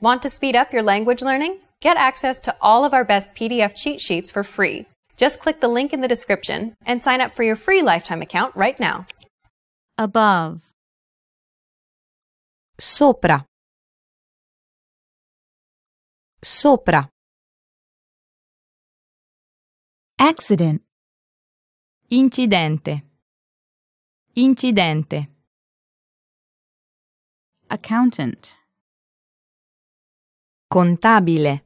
Want to speed up your language learning? Get access to all of our best PDF cheat sheets for free. Just click the link in the description and sign up for your free lifetime account right now. Above. Sopra. Sopra. Accident. Incidente. Incidente. Accountant. Contabile.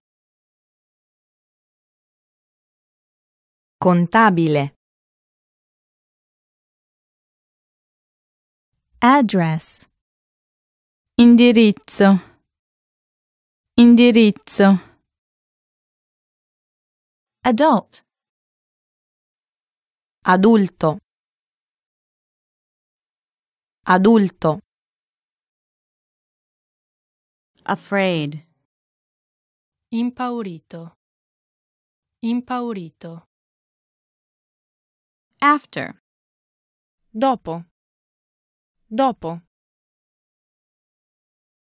Contabile. Address. Indirizzo. Indirizzo. Adult. Adulto. Adulto. Afraid. Impaurito. Impaurito. After. Dopo. Dopo.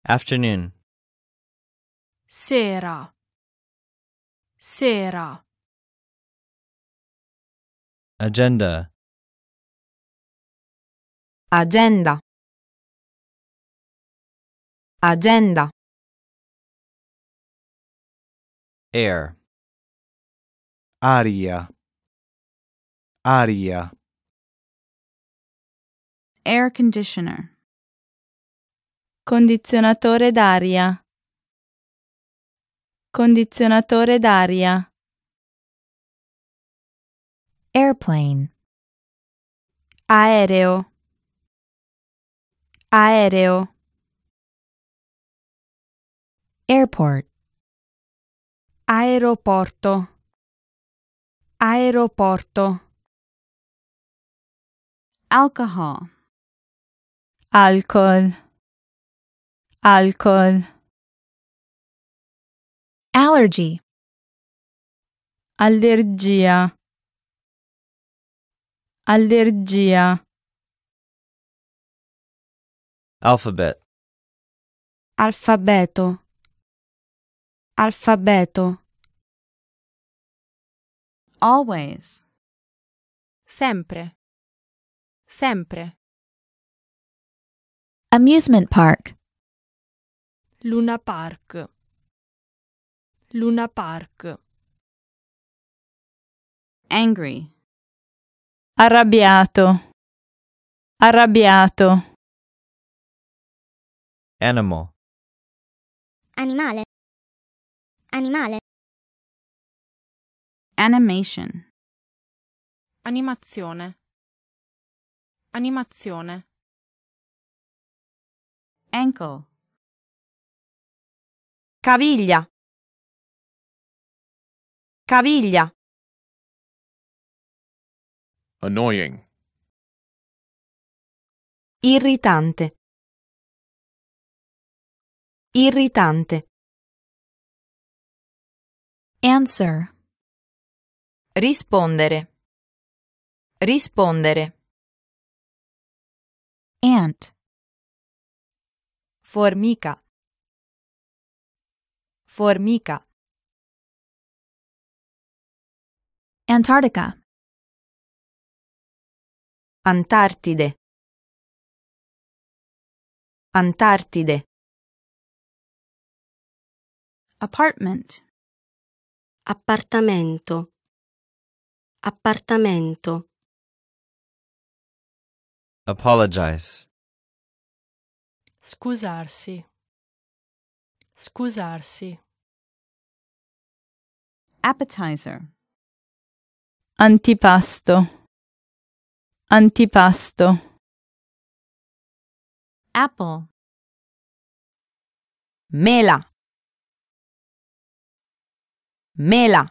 Afternoon. Sera. Sera. Agenda. Agenda. Agenda. air aria aria air conditioner condizionatore d'aria condizionatore d'aria airplane aereo aereo airport Aeroporto. Aeroporto. Alcohol. Alcol. Alcol. Allergy. Allergia. Allergia. Alphabet. Alfabeto. Alfabeto. Always. Sempre. Sempre. Amusement park. Luna Park. Luna Park. Angry. Arrabbiato. Arrabbiato. Animal. Animale. Animale. Animation. Animazione. Animazione. Ankle. Caviglia. Caviglia. Annoying. Irritante. Irritante. Answer. Rispondere. Rispondere. Ant. Formica. Formica. Antartica. Antartide. Antartide. Apartment. Appartamento. Appartamento. Apologize. Scusarsi. Scusarsi. Appetizer. Antipasto. Antipasto. Apple. Mela. Mela.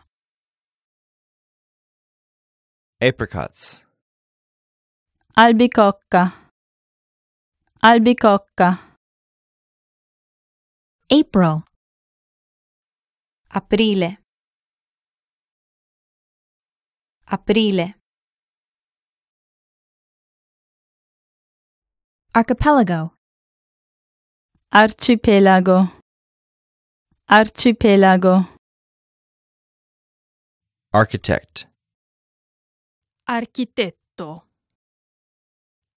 apricots albicocca albicocca April aprile aprile archipelago archipelago archipelago architect Architetto.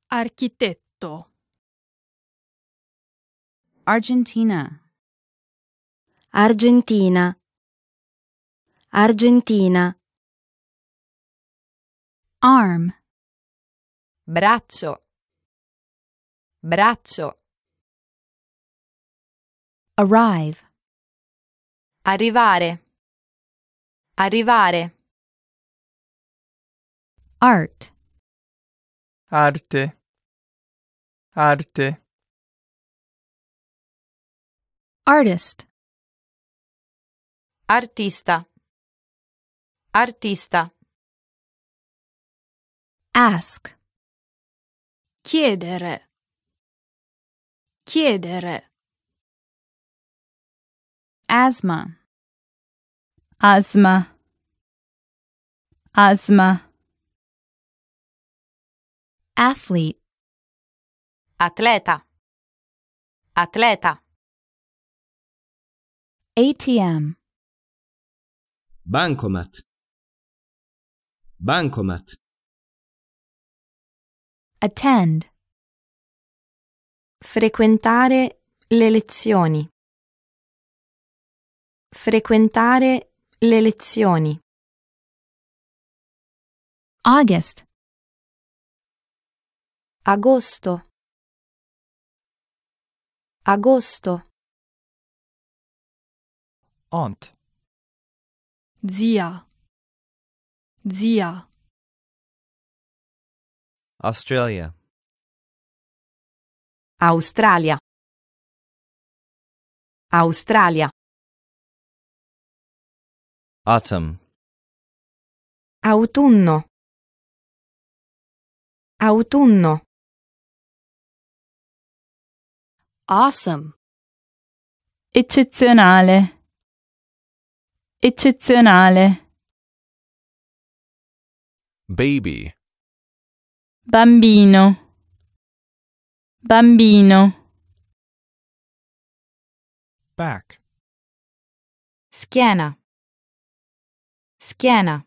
Architetto. Argentina. Argentina. Argentina. Arm. Braccio. Braccio. Arrive. Arrivare. Arrivare. Art. Arte. Arte. Artist. Artista. Artista. Ask. Chiedere. Chiedere. Asthma. Asthma. Asthma. Athlete. Atleta. Atleta. ATM. Bancomat. Bancomat. Attend. Frequentare le lezioni. Frequentare le lezioni. August agosto agosto aunt zia zia Australia Australia Australia Autumn Autunno Autunno Awesome. Eccezionale. Eccezionale. Baby. Bambino. Bambino. Back. Schiena. Schiena.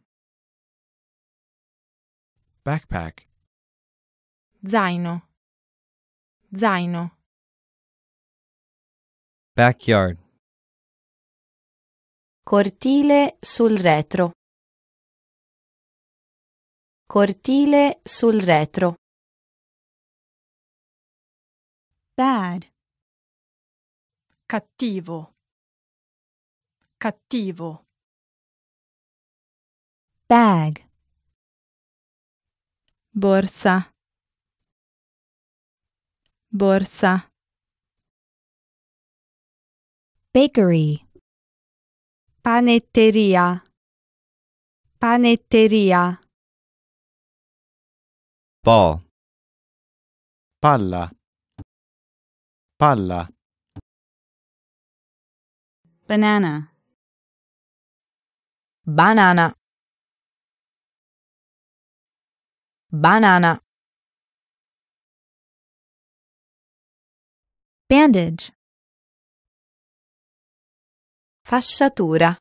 Backpack. Zaino. Zaino. Backyard. Cortile sul retro. Cortile sul retro. Bad. Cattivo. Cattivo. Bag. Borsa. Borsa. Bakery Panetteria Panetteria Ball Palla Palla Banana Banana Banana Bandage Fasciatura.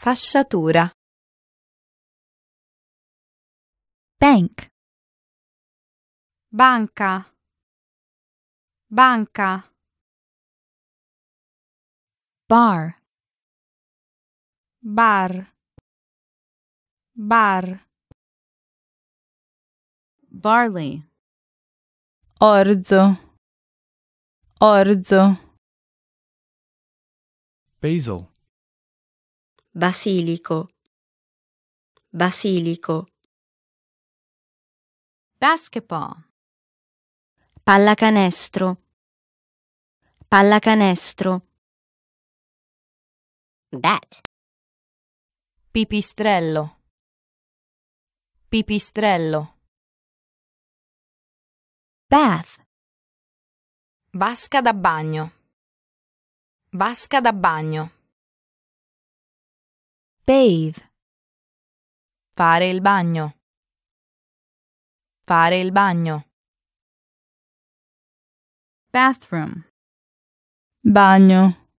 Fasciatura. Bank. Banca. Banca. Bar. Bar. Bar. Barley. Orzo. Orzo. Basil. Basilico. Basilico. Basketball. Pallacanestro. Pallacanestro. Bat. Pipistrello. Pipistrello. Bath. Vasca da bagno. Vasca da bagno. Bathe. Fare il bagno. Fare il bagno. Bathroom. Bagno.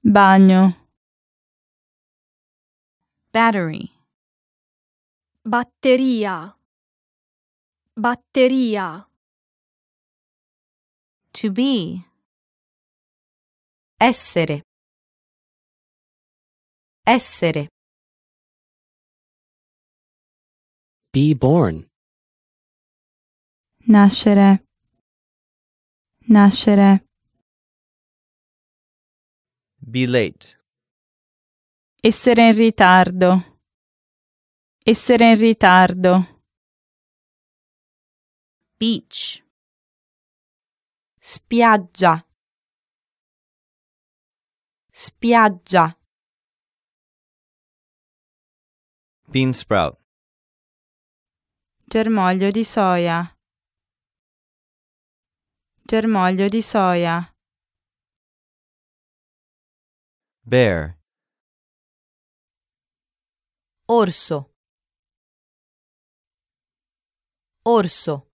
Bagno. Battery. Batteria. Batteria. To be. Essere. Essere. Be born. Nascere. Nascere. Be late. Essere in ritardo. Essere in ritardo. Beach. Spiaggia. Spiaggia. Bean sprout. Germoglio di soia. Germoglio di soia. Bear. Orso. Orso.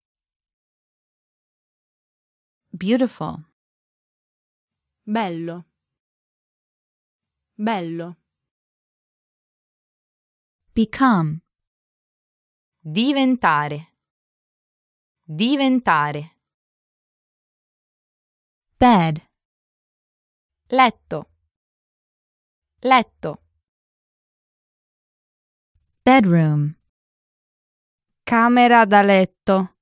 Beautiful. Bello bello. Become. Diventare. Diventare. Bed. Letto. Letto. Bedroom. Camera da letto.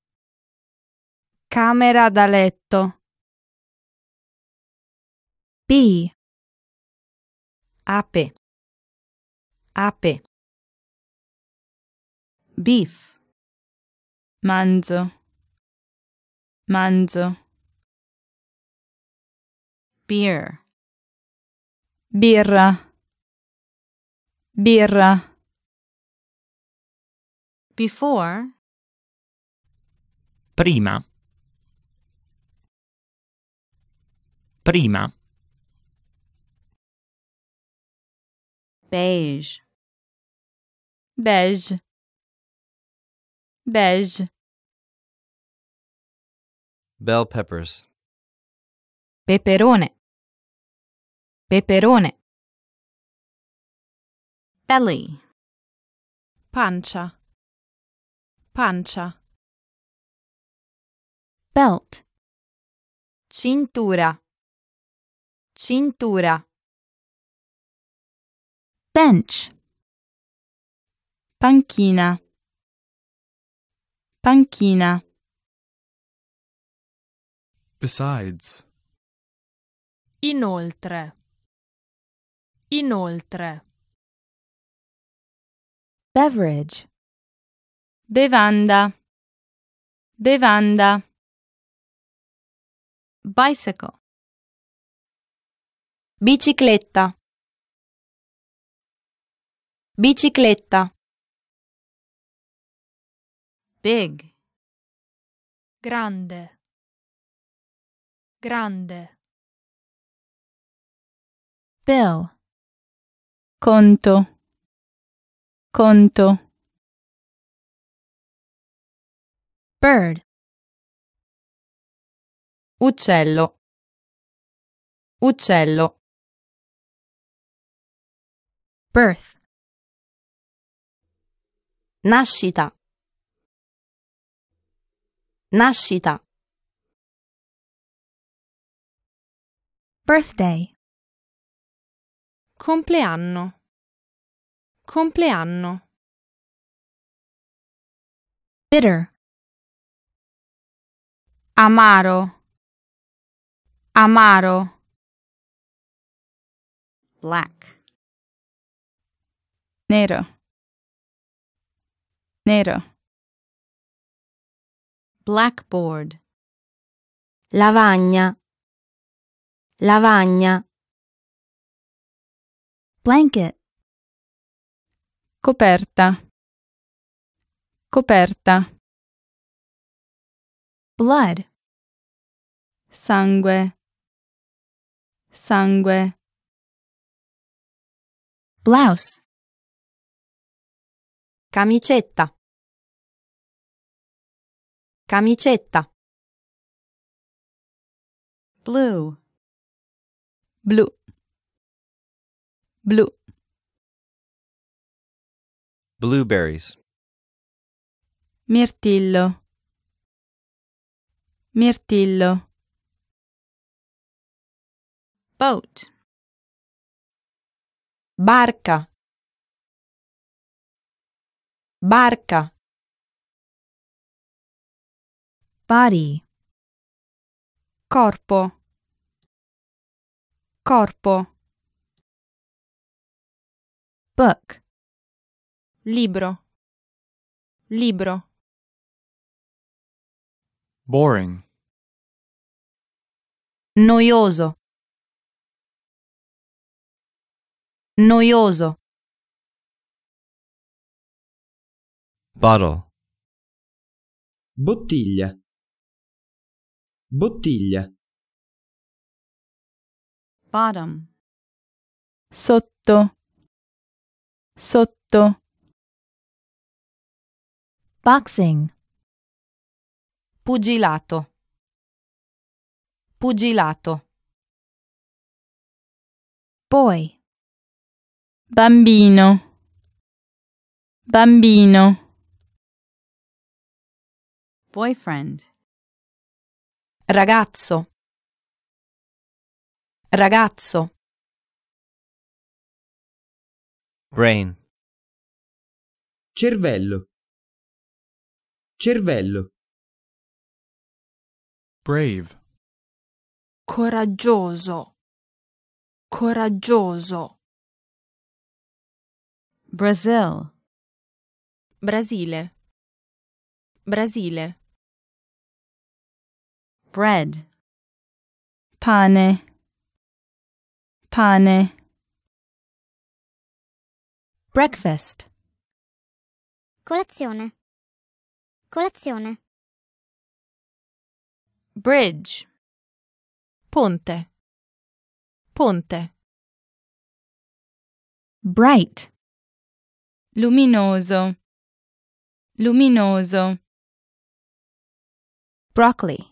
Camera da letto. B ape ape beef manzo manzo beer birra birra before prima prima Beige. Beige. Beige. Bell peppers. Peperone. Peperone. Belly. Pancia. Pancia. Belt. Cintura. Cintura. bench panchina panchina besides inoltre inoltre beverage bevanda bevanda bicycle bicicletta Bicicletta. Big. Grande. Grande. Bill. Conto. Conto. Bird. Uccello. Uccello. Birth. Nascita. Nascita. Birthday. Compleanno. Compleanno. Bitter. Amaro. Amaro. Black. Nero. Nero. Blackboard. Lavagna. Lavagna. Blanket. Coperta. Coperta. Blood. Sangue. Sangue. Blouse camicetta camicetta Blu. blu blu blueberries mirtillo mirtillo boat barca barca body corpo corpo book libro libro boring noioso noioso bottle bottiglia bottiglia bottom sotto sotto boxing pugilato pugilato poi bambino bambino Boyfriend. Ragazzo. Ragazzo. Brain. Cervello. Cervello. Brave. Coraggioso. Coraggioso. Brazil. Brasile. Brasile. bread. Pane, pane. Breakfast. Colazione. Colazione. Bridge. Ponte. Ponte. Bright. Luminoso. Luminoso. Broccoli.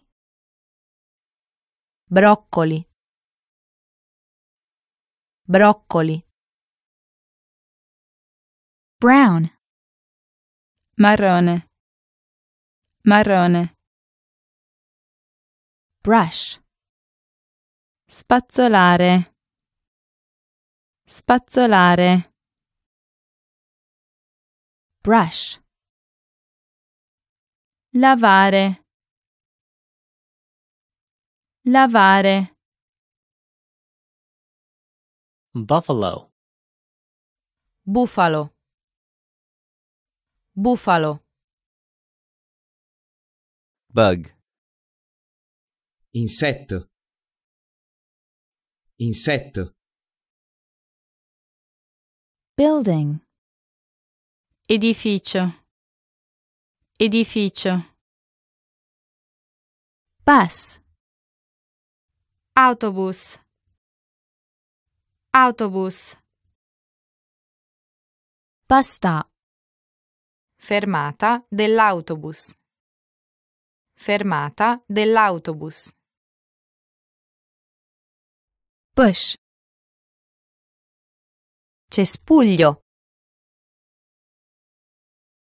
broccoli broccoli brown marrone marrone brush spazzolare spazzolare brush lavare Lavare. Buffalo. Bufalo. Bufalo. Bug. Insetto. Insetto. Building. Edificio. Edificio. Bus autobus autobus Basta. Fermata dell'autobus. Fermata dell'autobus. Push. Cespuglio.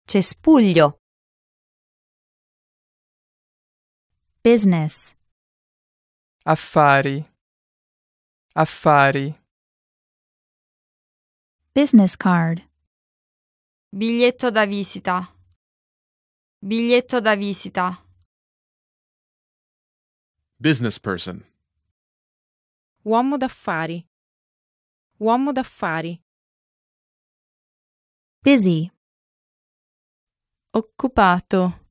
Cespuglio. Business affari affari business card biglietto da visita biglietto da visita business person uomo d'affari uomo d'affari busy occupato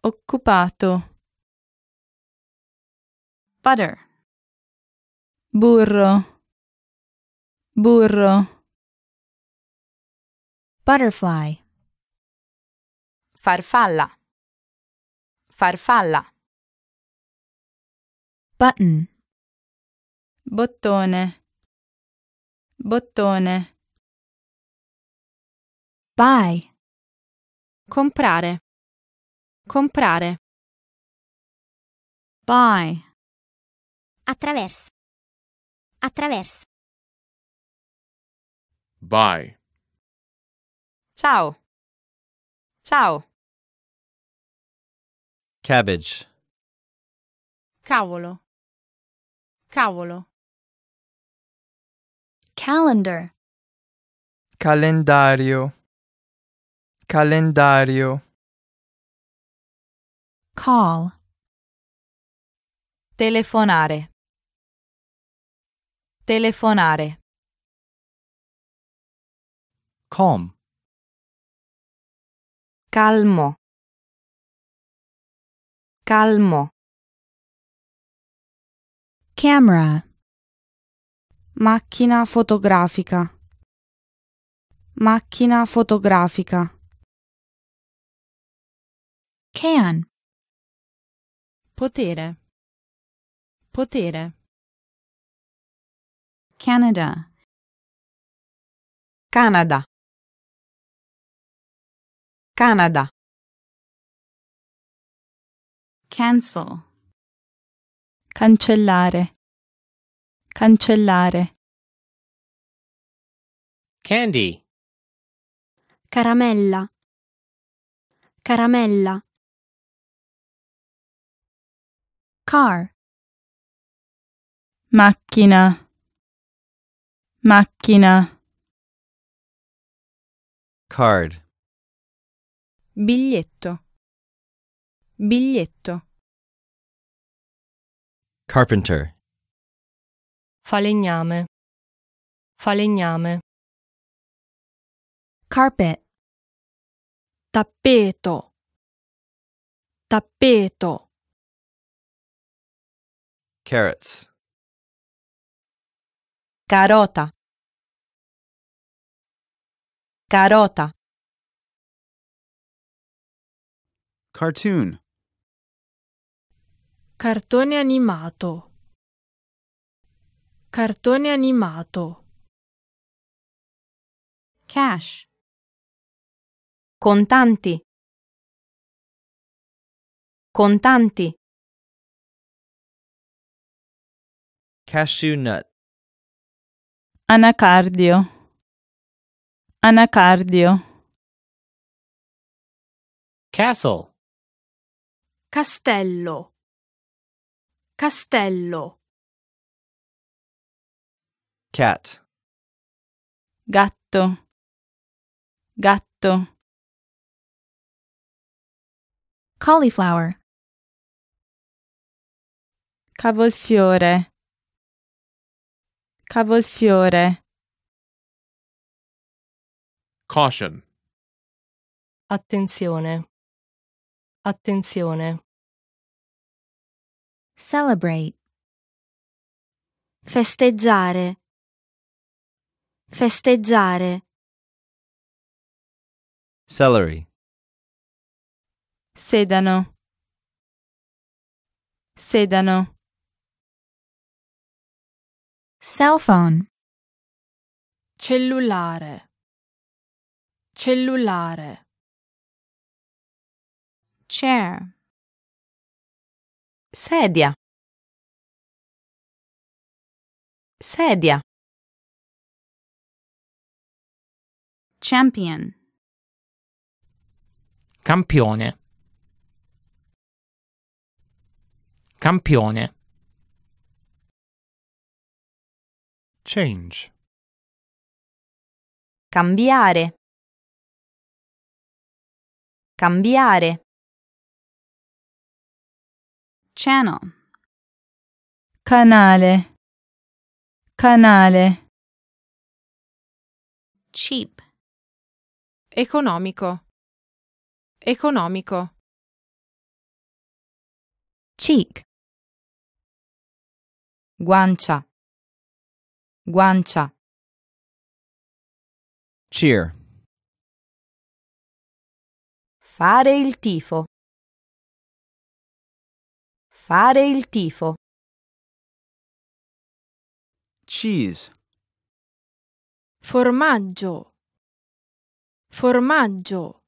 occupato butter burro burro butterfly farfalla farfalla button bottone bottone buy comprare comprare buy attraverso attraverso bye ciao ciao cabbage cavolo cavolo calendar calendario calendario call telefonare Telefonare. Calm. Calmo. Calmo. Camera. Macchina fotografica. Macchina fotografica. Can. Potere. Potere. Canada. Canada. Canada. Cancel. Cancellare. Cancellare. Candy. Caramella. Caramella. Car. Macchina. Macchina. Card. Biglietto. Biglietto. Carpenter. Falegname. Falegname. Carpet. Tappeto. Tappeto. Carrots. Carota. Carota. Cartoon. Cartone animato. Cartone animato. Cash. Contanti. Contanti. Cashew nut. Anacardio. Anacardio. Castle. Castello. Castello. Cat. Gatto. Gatto. Cauliflower. Cavolfiore. Cavolfiore. Caution. Attenzione. Attenzione. Celebrate. Festeggiare. Festeggiare. Celery. Sedano. Sedano. Cell phone. Cellulare. Cellulare. Chair. Sedia. Sedia. Champion. Campione. Campione. Change. Cambiare. Cambiare. Channel. Canale. Canale. Cheap. Economico. Economico. Cheek. Guancia. Guancia. Cheer. Fare il tifo. Fare il tifo. Cheese. Formaggio. Formaggio.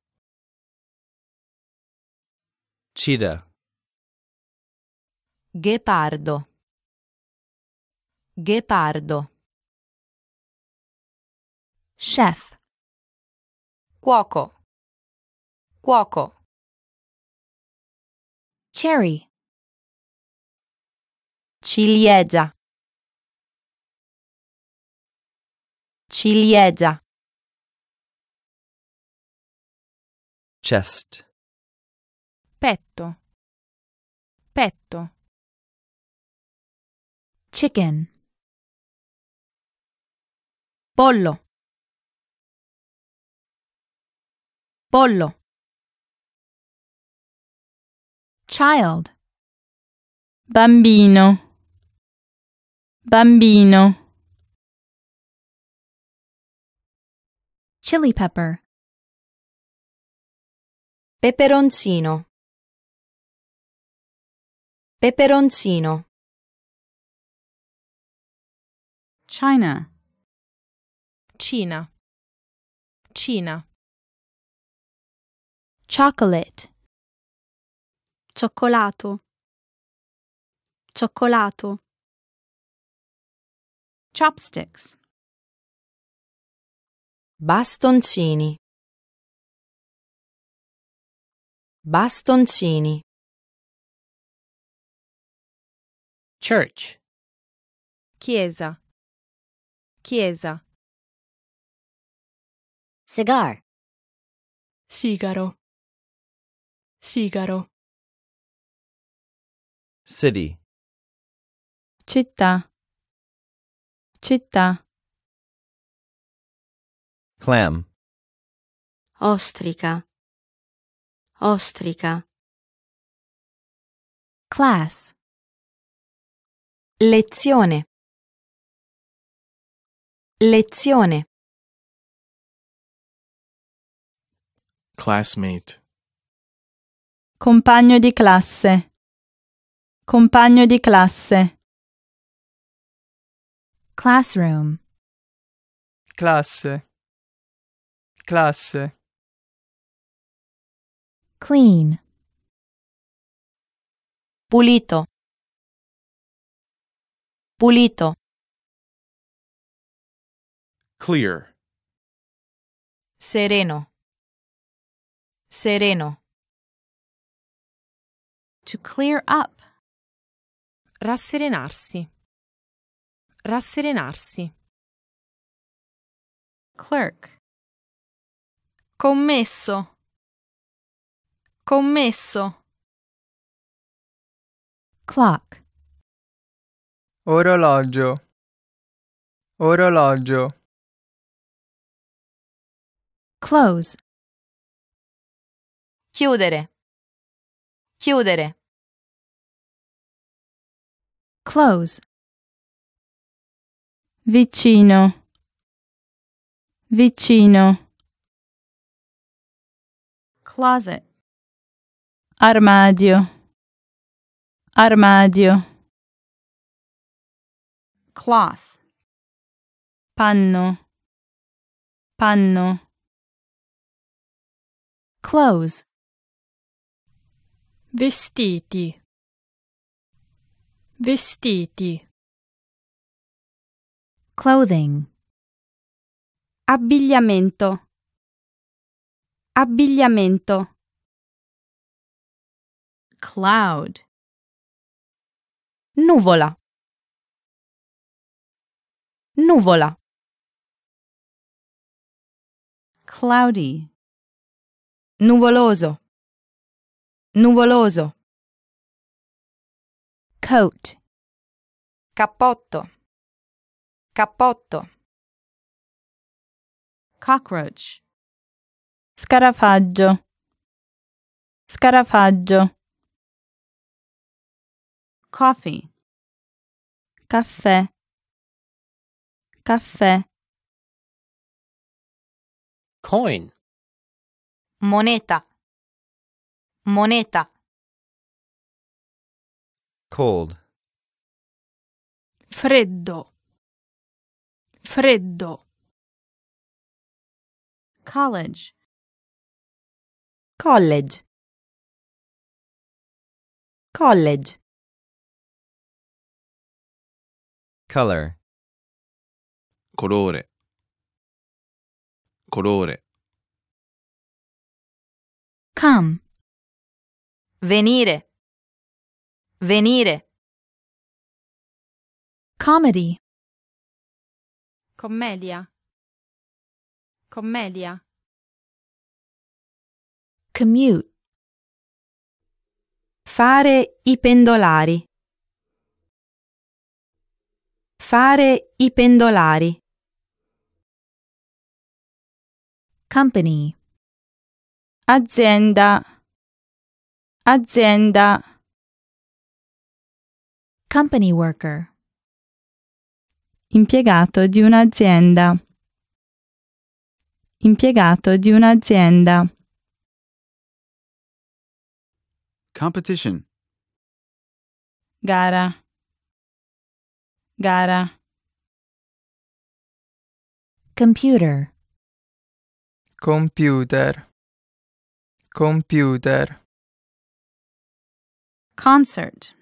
Cheetah. Ghepardo. Ghepardo. Chef. Cuoco. Cuoco. Cherry. Ciliegia. Ciliegia. Chest. Petto. Petto. Chicken. Pollo. Pollo. Child. Bambino. Bambino. Chili pepper. Peperoncino. Peperoncino. China. China. China. Chocolate. Cioccolato. Cioccolato. Chopsticks. Bastoncini. Bastoncini. Church. Chiesa. Chiesa. Cigar. Sigaro. Sigaro. City. Città. Città. Clam. Ostrica. Ostrica. Class. Lezione. Lezione. Classmate. Compagno di classe. Compagno di classe. Classroom. Classe. Classe. Clean. Pulito. Pulito. Clear. Sereno. Sereno. To clear up. Rasserenarsi. Rasserenarsi. Clerk. Commesso. Commesso. Clock. Orologio. Orologio. Close. Chiudere. Chiudere. Close. Vicino. Vicino. Closet. Armadio. Armadio. Cloth. Panno. Panno. Close. Vestiti. Vestiti. Clothing. Abbigliamento. Abbigliamento. Cloud. Nuvola. Nuvola. Cloudy. Nuvoloso. Nuvoloso. Coat. Cappotto. Cappotto. Cockroach. Scarafaggio. Scarafaggio. Coffee. Caffè. Caffè. Coin. Moneta. Moneta. Cold. Freddo. Freddo. College. College. College. Color. Colore. Colore. Come. Venire. Venire. Comedy. Commedia. Commedia. Commute. Fare i pendolari. Fare i pendolari. Company. Azienda. Azienda. Company worker. Impiegato di un'azienda. Impiegato di un'azienda. Competition. Gara. Gara. Computer. Computer. Computer. Concert.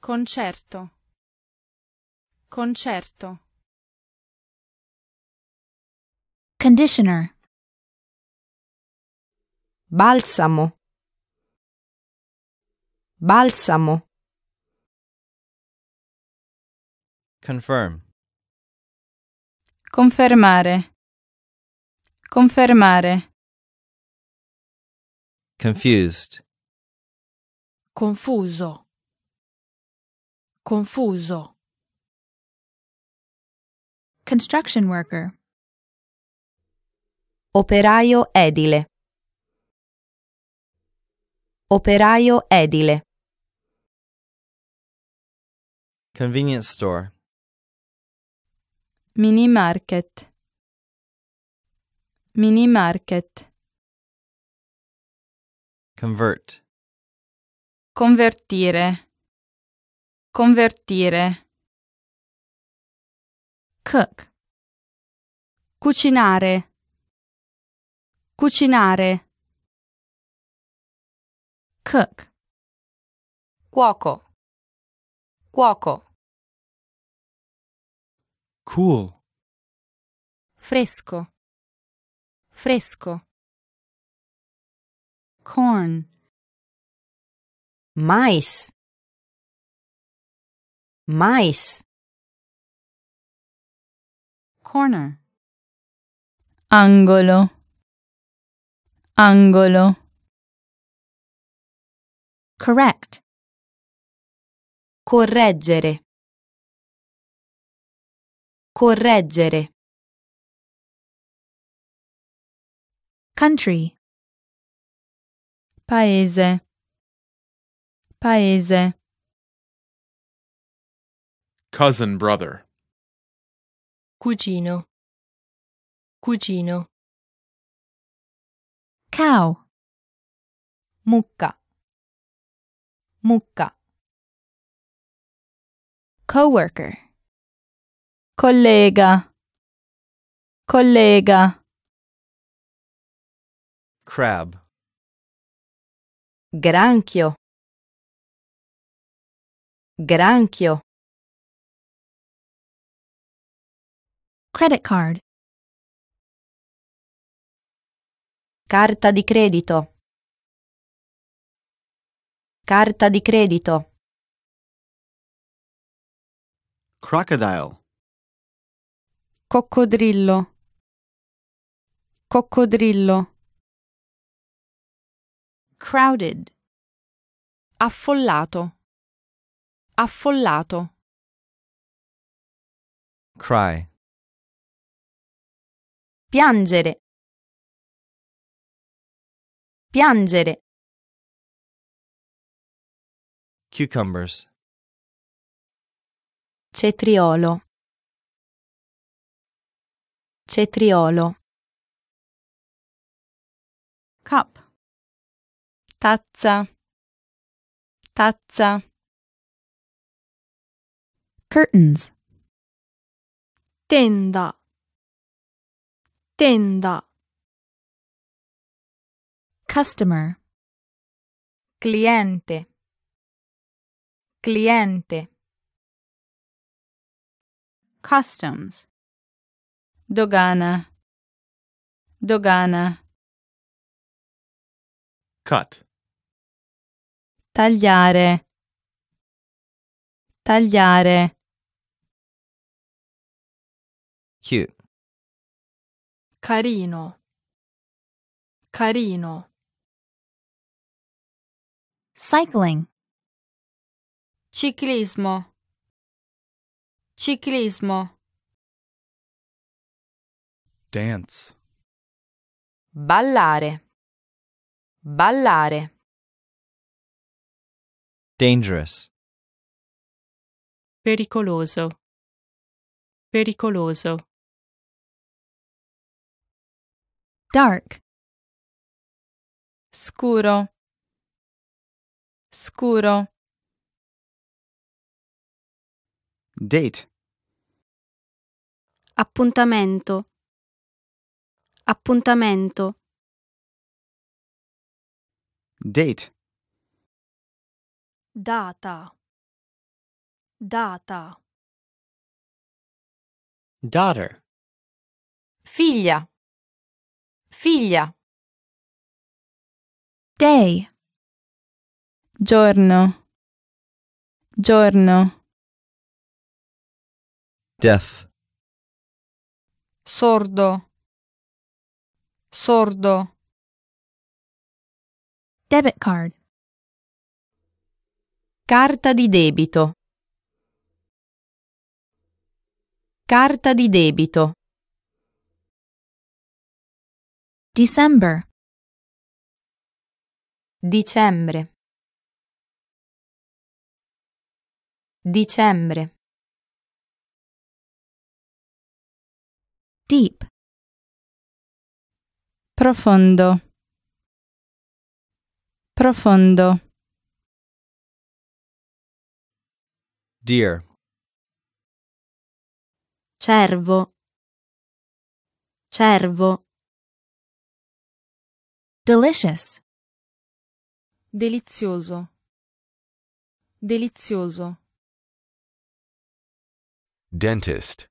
Concerto. Concerto. Conditioner. Balsamo. Balsamo. Confirm. Confermare. Confermare. Confused confuso confuso construction worker operaio edile operaio edile convenience store mini market mini market convert Convertire. Convertire. Cook. Cucinare. Cucinare. Cook. Cuoco. Cuoco. Cool. Fresco. Fresco. Corn mais mais corner angolo angolo correct correggere correggere country paese Paese. Cousin brother. Cugino. Cugino. Cow. Mucca. Mucca. Coworker. Collega. Collega. Crab. Granchio. Granchio. Credit card. Carta di credito. Carta di credito. Crocodile. Coccodrillo. Coccodrillo. Crowded. Affollato. Affollato. Cry. Piangere. Piangere. Cucumbers. Cetriolo. Cetriolo. Cup. Tazza. Tazza. curtains. tenda, tenda. Customer, cliente, cliente. Customs, dogana, dogana. Cut. Tagliare, tagliare. 9 carino carino cycling ciclismo ciclismo dance ballare ballare dangerous pericoloso pericoloso dark scuro scuro date appuntamento appuntamento date data data daughter figlia Figlia. Day. Giorno. Giorno. Deaf. Sordo. Sordo. Debit card. Carta di debito. Carta di debito. December. Dicembre. Dicembre. Deep. Profondo. Profondo. Dear. Cervo. Cervo. Delicious. Delizioso. Delizioso. Dentist.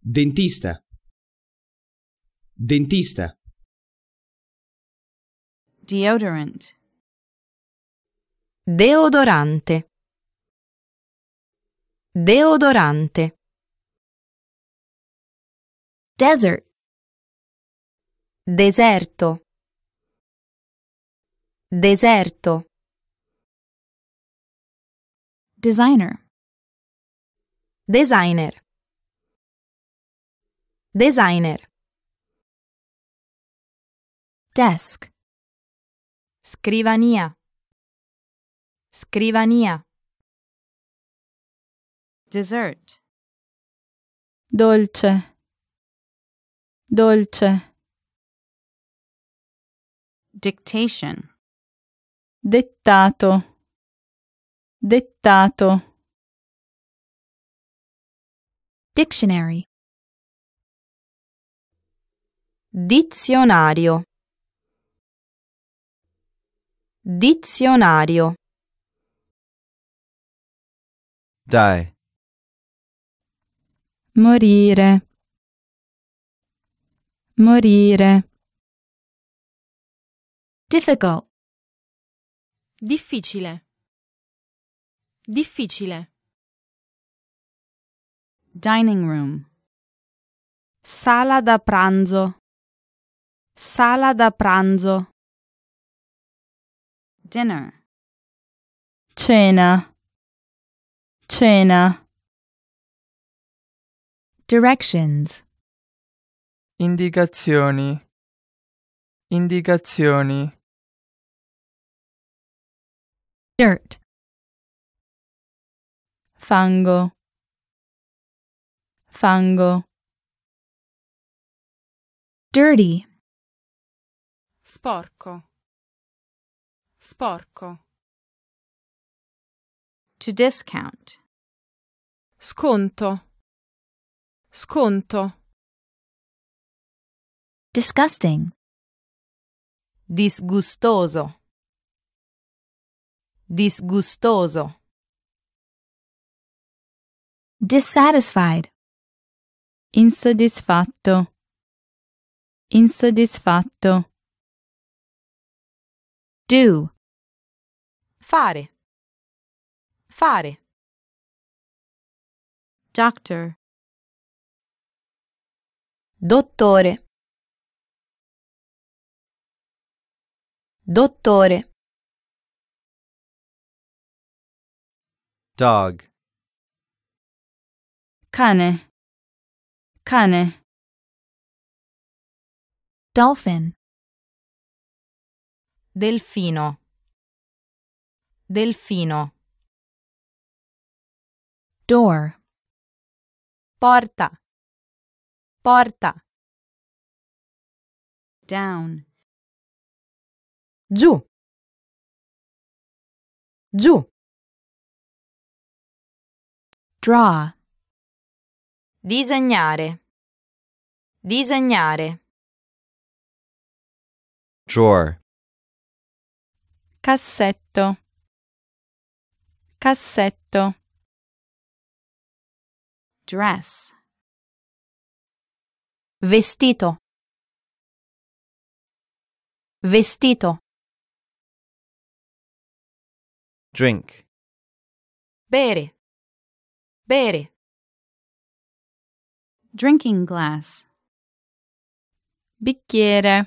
Dentista. Dentista. Deodorant. Deodorante. Deodorante. Desert. Deserto. Deserto. Designer. Designer. Designer. Desk. Scrivania. Scrivania. Dessert. Dolce. Dolce. Dictation. Dettato. Dettato. Dictionary. Dizionario. Dizionario. Die. Morire. Morire. Difficult. Difficile. Difficile. Dining room. Sala da pranzo. Sala da pranzo. Dinner. Cena. Cena. Directions. Indicazioni. Indicazioni. dirt fango fango dirty sporco sporco to discount sconto sconto disgusting disgustoso Disgustoso. Dissatisfied. Insoddisfatto. Insoddisfatto. Do. Fare. Fare. Doctor. Dottore. Dottore. dog cane cane dolphin delfino delfino door porta porta down giù giù Draw. Disegnare. Disegnare. Drawer. Cassetto. Cassetto. Dress. Vestito. Vestito. Drink. Bere. Bere. Drinking glass. Bicchiere.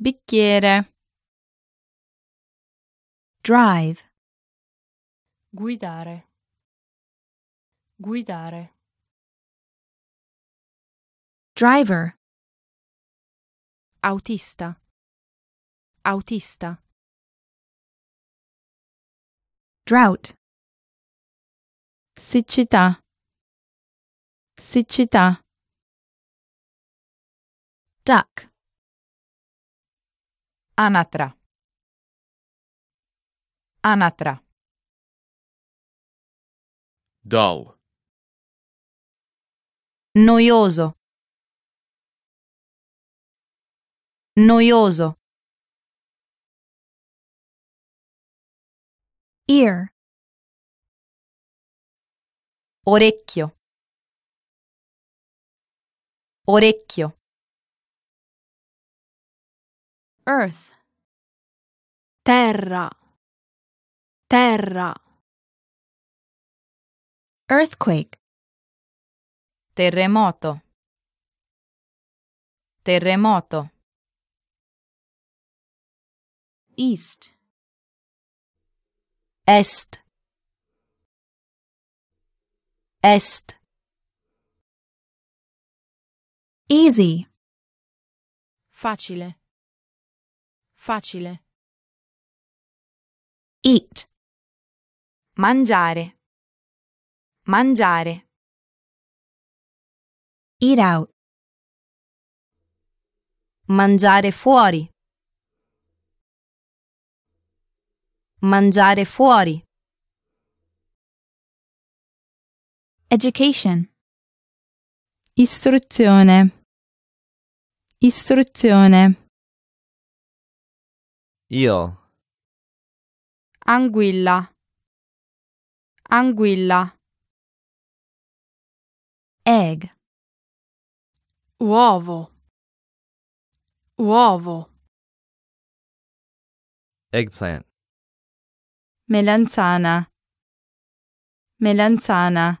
Bicchiere. Drive. Guidare. Guidare. Driver. Autista. Autista. Drought siccità siccità duck anatra anatra dull noioso noioso ear Orecchio. Orecchio. Earth. Terra. Terra. Earthquake. Terremoto. Terremoto. East. Est. Est. Easy. Facile. Facile. Eat. Mangiare. Mangiare. Eat out. Mangiare fuori. Mangiare fuori. Education. Istruzione. Istruzione. Io. Anguilla. Anguilla. Egg. Uovo. Uovo. Eggplant. Melanzana. Melanzana.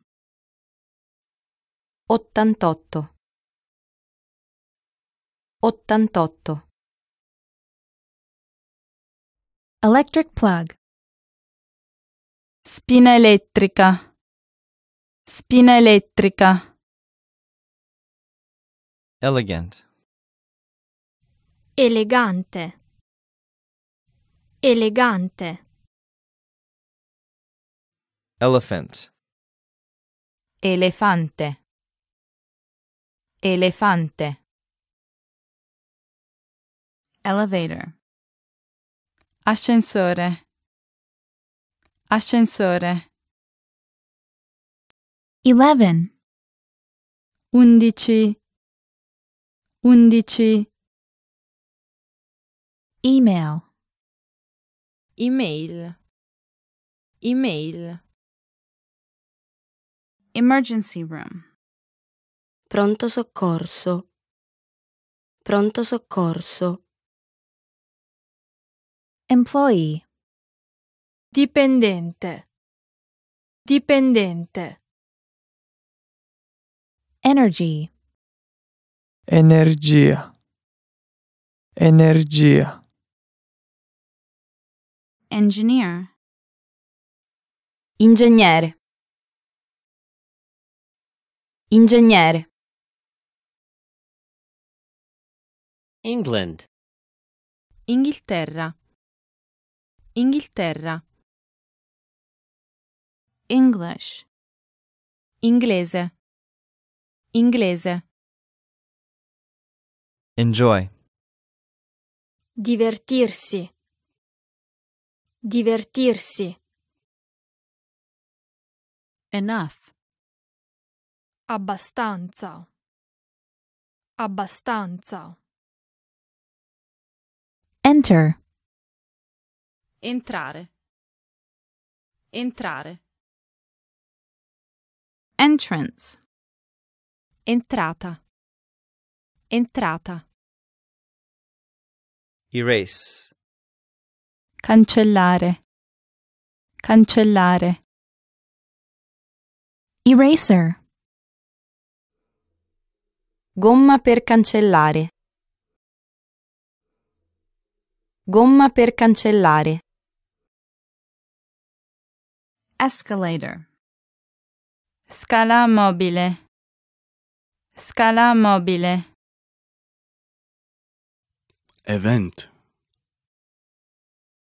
Ottantotto. Ottantotto. Electric plug. Spina elettrica. Spina elettrica. Elegant. Elegante. Elegante. Elephant. Elefante. Elefante. Elevator. Ascensore. Ascensore. Eleven. Undici. Undici. Email. Email. Email. Emergency room. Pronto soccorso. Pronto soccorso. Employee. Dipendente. Dipendente. Energy. Energia. Energia. Engineer. Ingegnere. Ingegnere. England. Inghilterra. Inghilterra. English. Inglese. Inglese. Enjoy. Divertirsi. Divertirsi. Enough. Abbastanza. Abbastanza. Enter. Entrare. Entrare. Entrance. Entrata. Entrata. Erase. Cancellare. Cancellare. Eraser. Gomma per cancellare. Gomma per cancellare. Escalator. Scala mobile. Scala mobile. Event.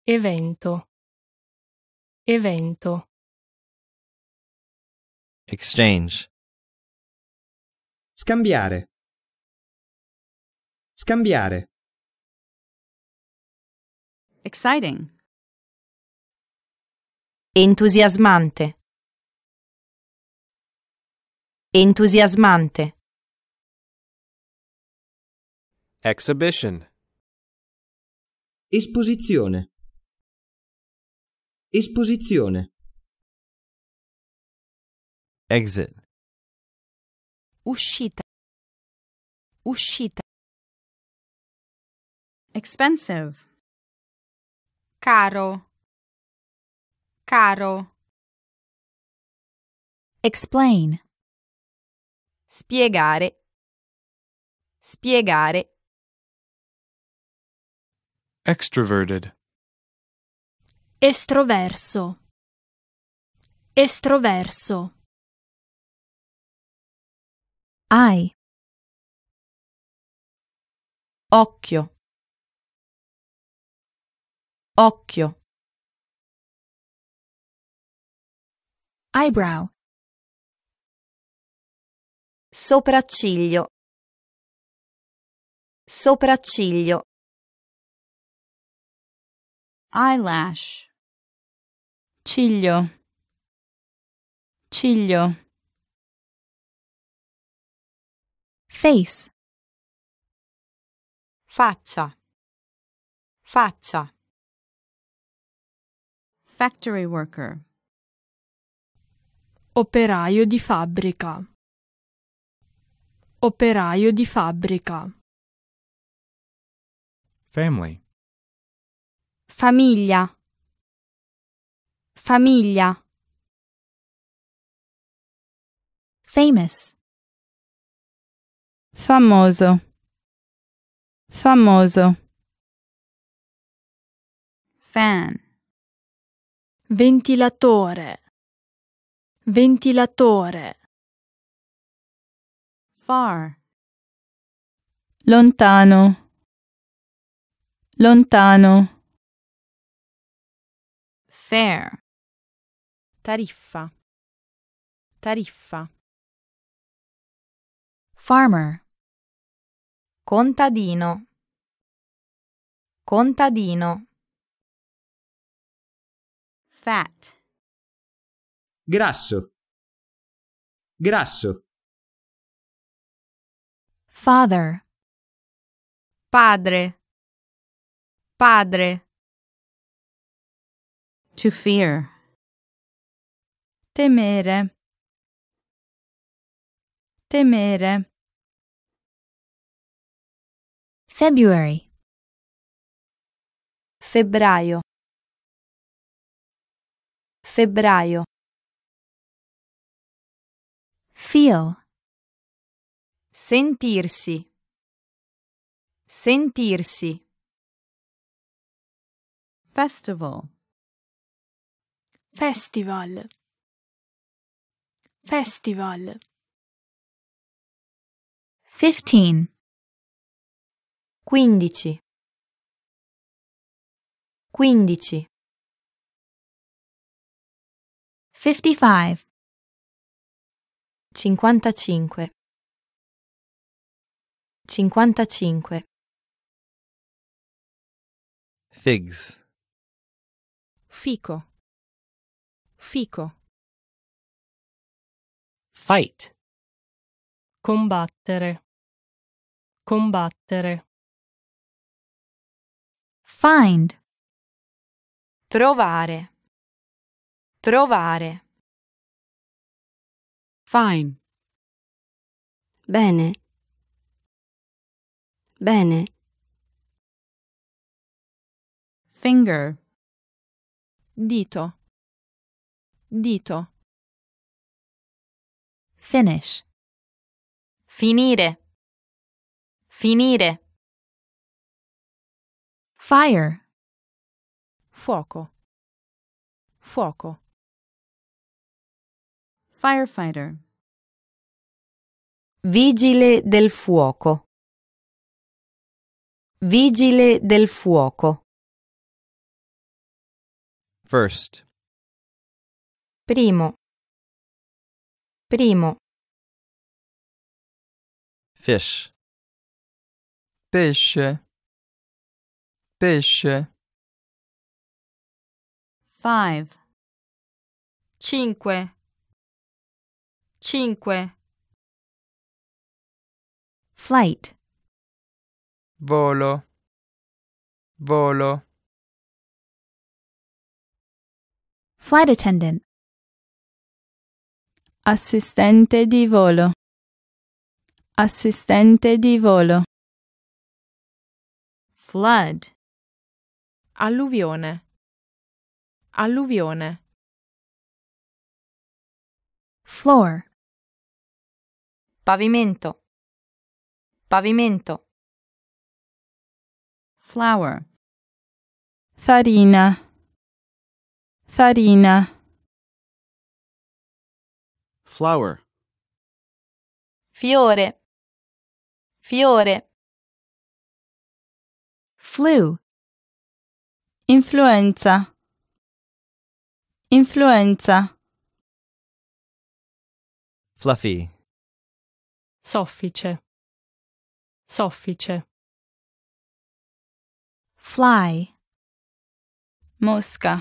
Evento. Evento. Exchange. Scambiare. Scambiare. Exciting. Entusiasmante. Entusiasmante. Exhibition. Esposizione. Esposizione. Exit. Uscita. Uscita. Expensive. caro caro explain spiegare spiegare extroverted estroverso estroverso I occhio Occhio. Eyebrow. Sopracciglio. Sopracciglio. Eyelash. Ciglio. Ciglio. Face. Faccia. Faccia. Factory worker. Operaio di fabbrica. Operaio di fabbrica. Family. Famiglia. Famiglia. Famous. Famoso. Famoso. Fan. Ventilatore. Ventilatore. Far. Lontano. Lontano. Fair. Tariffa. Tariffa. Farmer. Contadino. Contadino. Fat. Grasso. Grasso. Father. Padre. Padre. To fear. Temere. Temere. February. Febbraio. Febbraio. Feel. Sentirsi. Sentirsi. Festival. Festival. Festival. Fifteen. Quindici. Quindici. 55 55 55 Figs. Fico. Fico. Fight. Combattere. Combattere. Find. Trovare. Trovare. Fine. Bene. Bene. Finger. Dito. Dito. Finish. Finire. Finire. Fire. Fuoco. Fuoco. Firefighter. Vigile del fuoco. Vigile del fuoco. First. Primo. Primo. Fish. Pesce. Pesce. Five. Cinque. 5 Flight Volo Volo Flight attendant Assistente di volo Assistente di volo Flood Alluvione Alluvione Floor Pavimento. Pavimento. Flour. Farina. Farina. Flower. Fiore. Fiore. Flu. Influenza. Influenza. Fluffy. Soffice. Soffice. Fly. Mosca.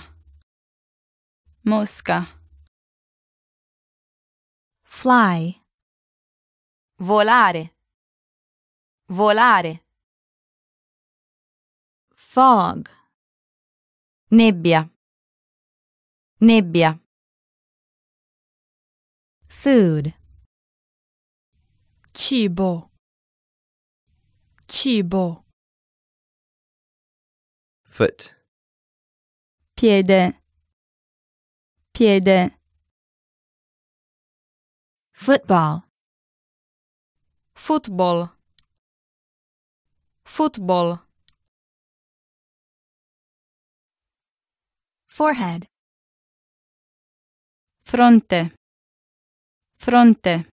Mosca. Fly. Volare. Volare. Fog. Nebbia. Nebbia. Food. cibo cibo foot piede piede football football football forehead fronte fronte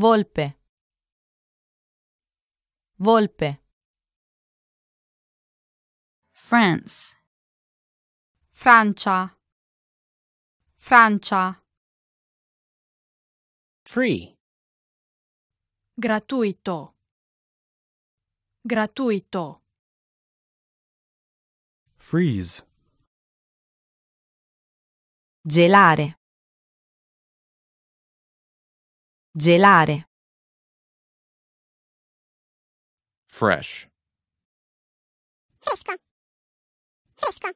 Volpe. Volpe. France. Francia. Francia. Free. Gratuito. Gratuito. Freeze. Gelare. Gelare. Fresh. Fresco. Fresco.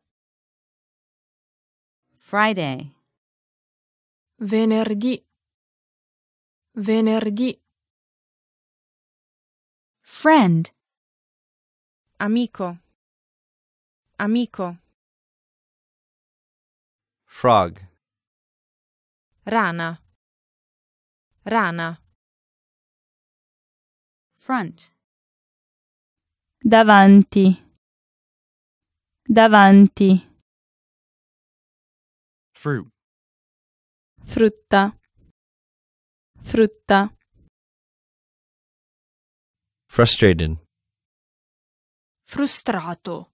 Friday. Venerdì. Venerdì. Friend. Amico. Amico. Frog. Rana. Rana. Front. Davanti. Davanti. Fruit. Frutta. Frutta. Frustrated. Frustrato.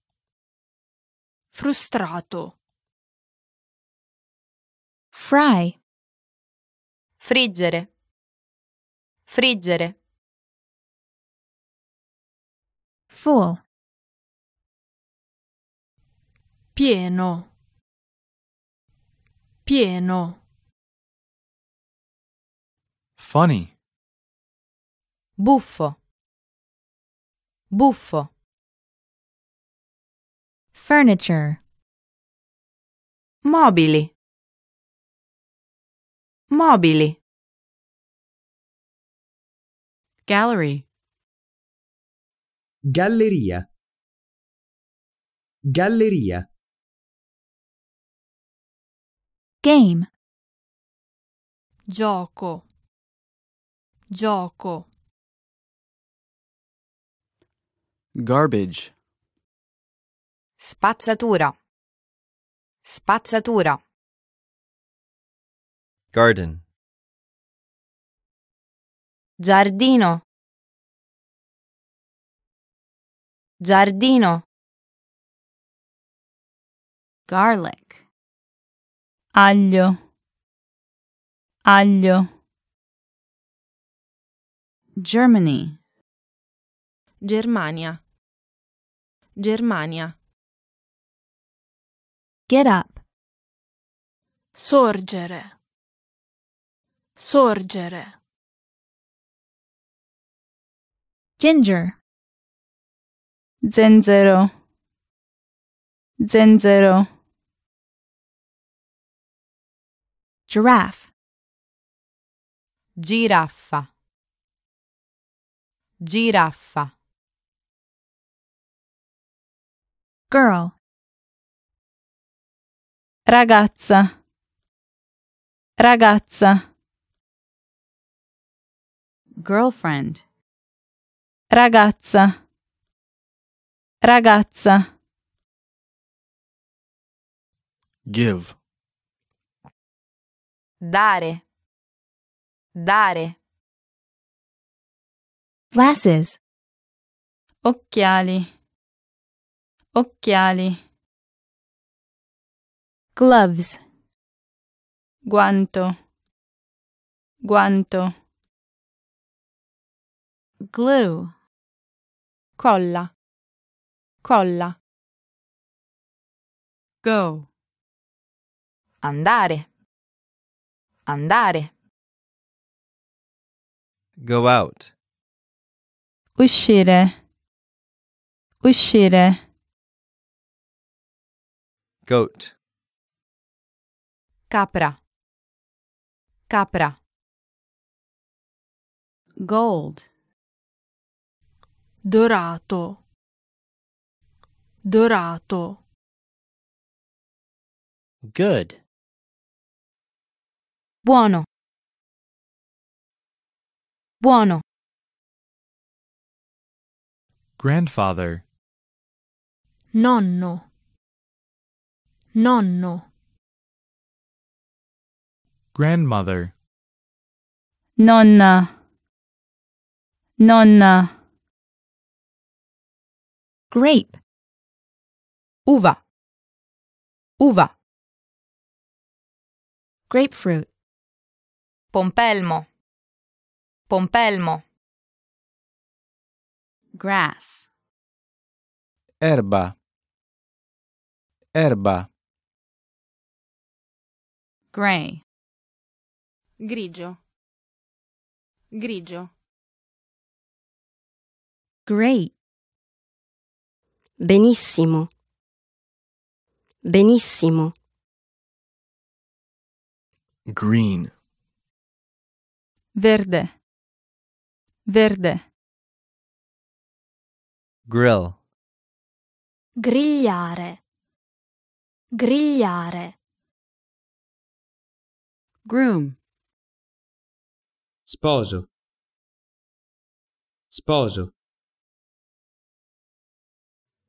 Frustrato. Fry. Friggere. Friggere. Full. Pieno. Pieno. Funny. Buffo. Buffo. Furniture. Mobili. Mobili. Gallery. Galleria. Galleria. Game. Gioco. Gioco. Garbage. Spazzatura. Spazzatura. Garden. giardino giardino garlic aglio aglio Germany Germania Germania Get up Sorgere Sorgere ginger zenzero zenzero giraffe giraffa giraffa girl ragazza ragazza girlfriend Ragazza. Ragazza. Give. Dare. Dare. Glasses. Occhiali. Occhiali. Gloves. Guanto. Guanto. Glue. Colla. Colla. Go. Andare. Andare. Go out. Uscire. Uscire. Goat. Capra. Capra. Gold. dorato dorato good buono buono grandfather nonno nonno grandmother nonna nonna grape uva uva grapefruit pompelmo pompelmo grass erba erba gray grigio grigio great Benissimo. Benissimo. Green. Verde. Verde. Grill. Grigliare. Grigliare. Groom. Sposo. Sposo.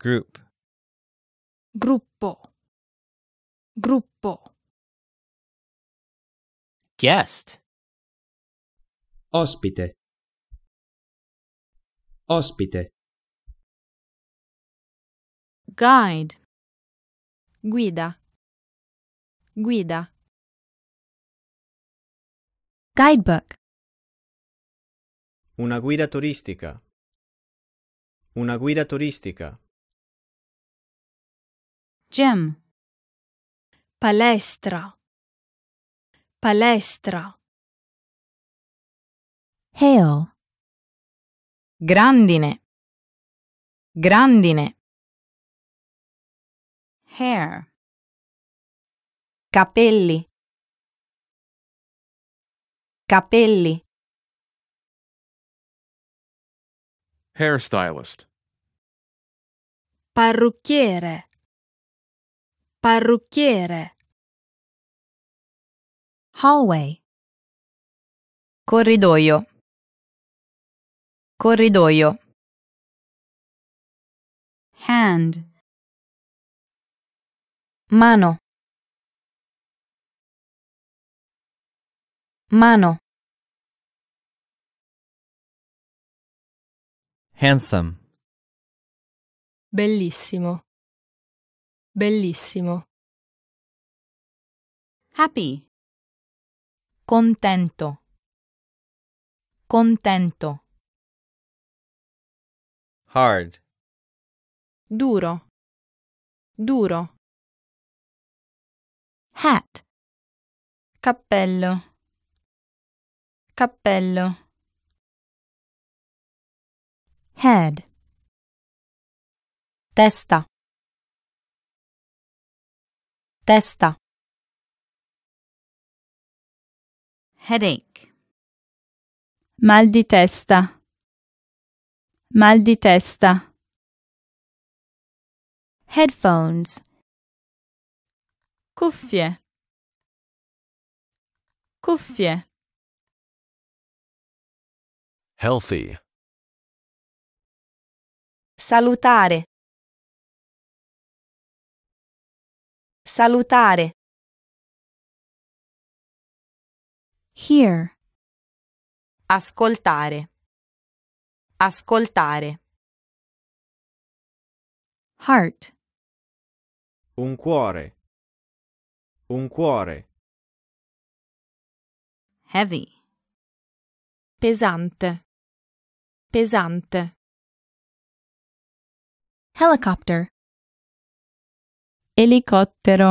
Group. Gruppo. Gruppo. Guest. Ospite. Ospite. Guide. Guida. Guida. Guidebook. Una guida turistica. Una guida turistica. Gym. Palestra. Palestra. Hail. Grandine. Grandine. Hair. Capelli. Capelli. Hairstylist. Parrucchiere. Parrucchiere. Hallway. Corridoio. Corridoio. Hand. Mano. Mano. Handsome. Bellissimo. Bellissimo. Happy. Contento. Contento. Hard. Duro. Duro. Hat. Cappello. Cappello. Head. Testa. Testa. Headache. Mal di testa. Mal di testa. Headphones. Cuffie. Cuffie. Healthy. Salutare. Salutare. Here. Ascoltare. Ascoltare. Heart. Un cuore. Un cuore. Heavy. Pesante. Pesante. Helicopter elicottero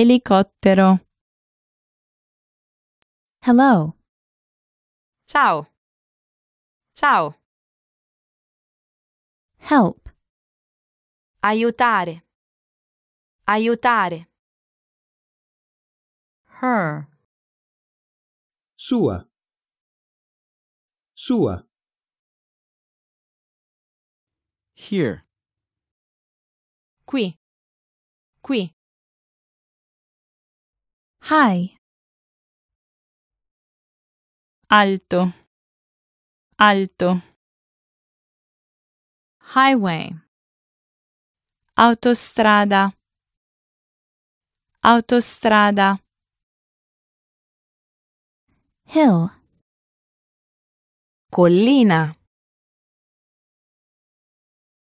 elicottero Hello Ciao Ciao Help aiutare aiutare her sua sua here qui qui. High. Alto. Alto. Highway. Autostrada. Autostrada. Hill. Collina.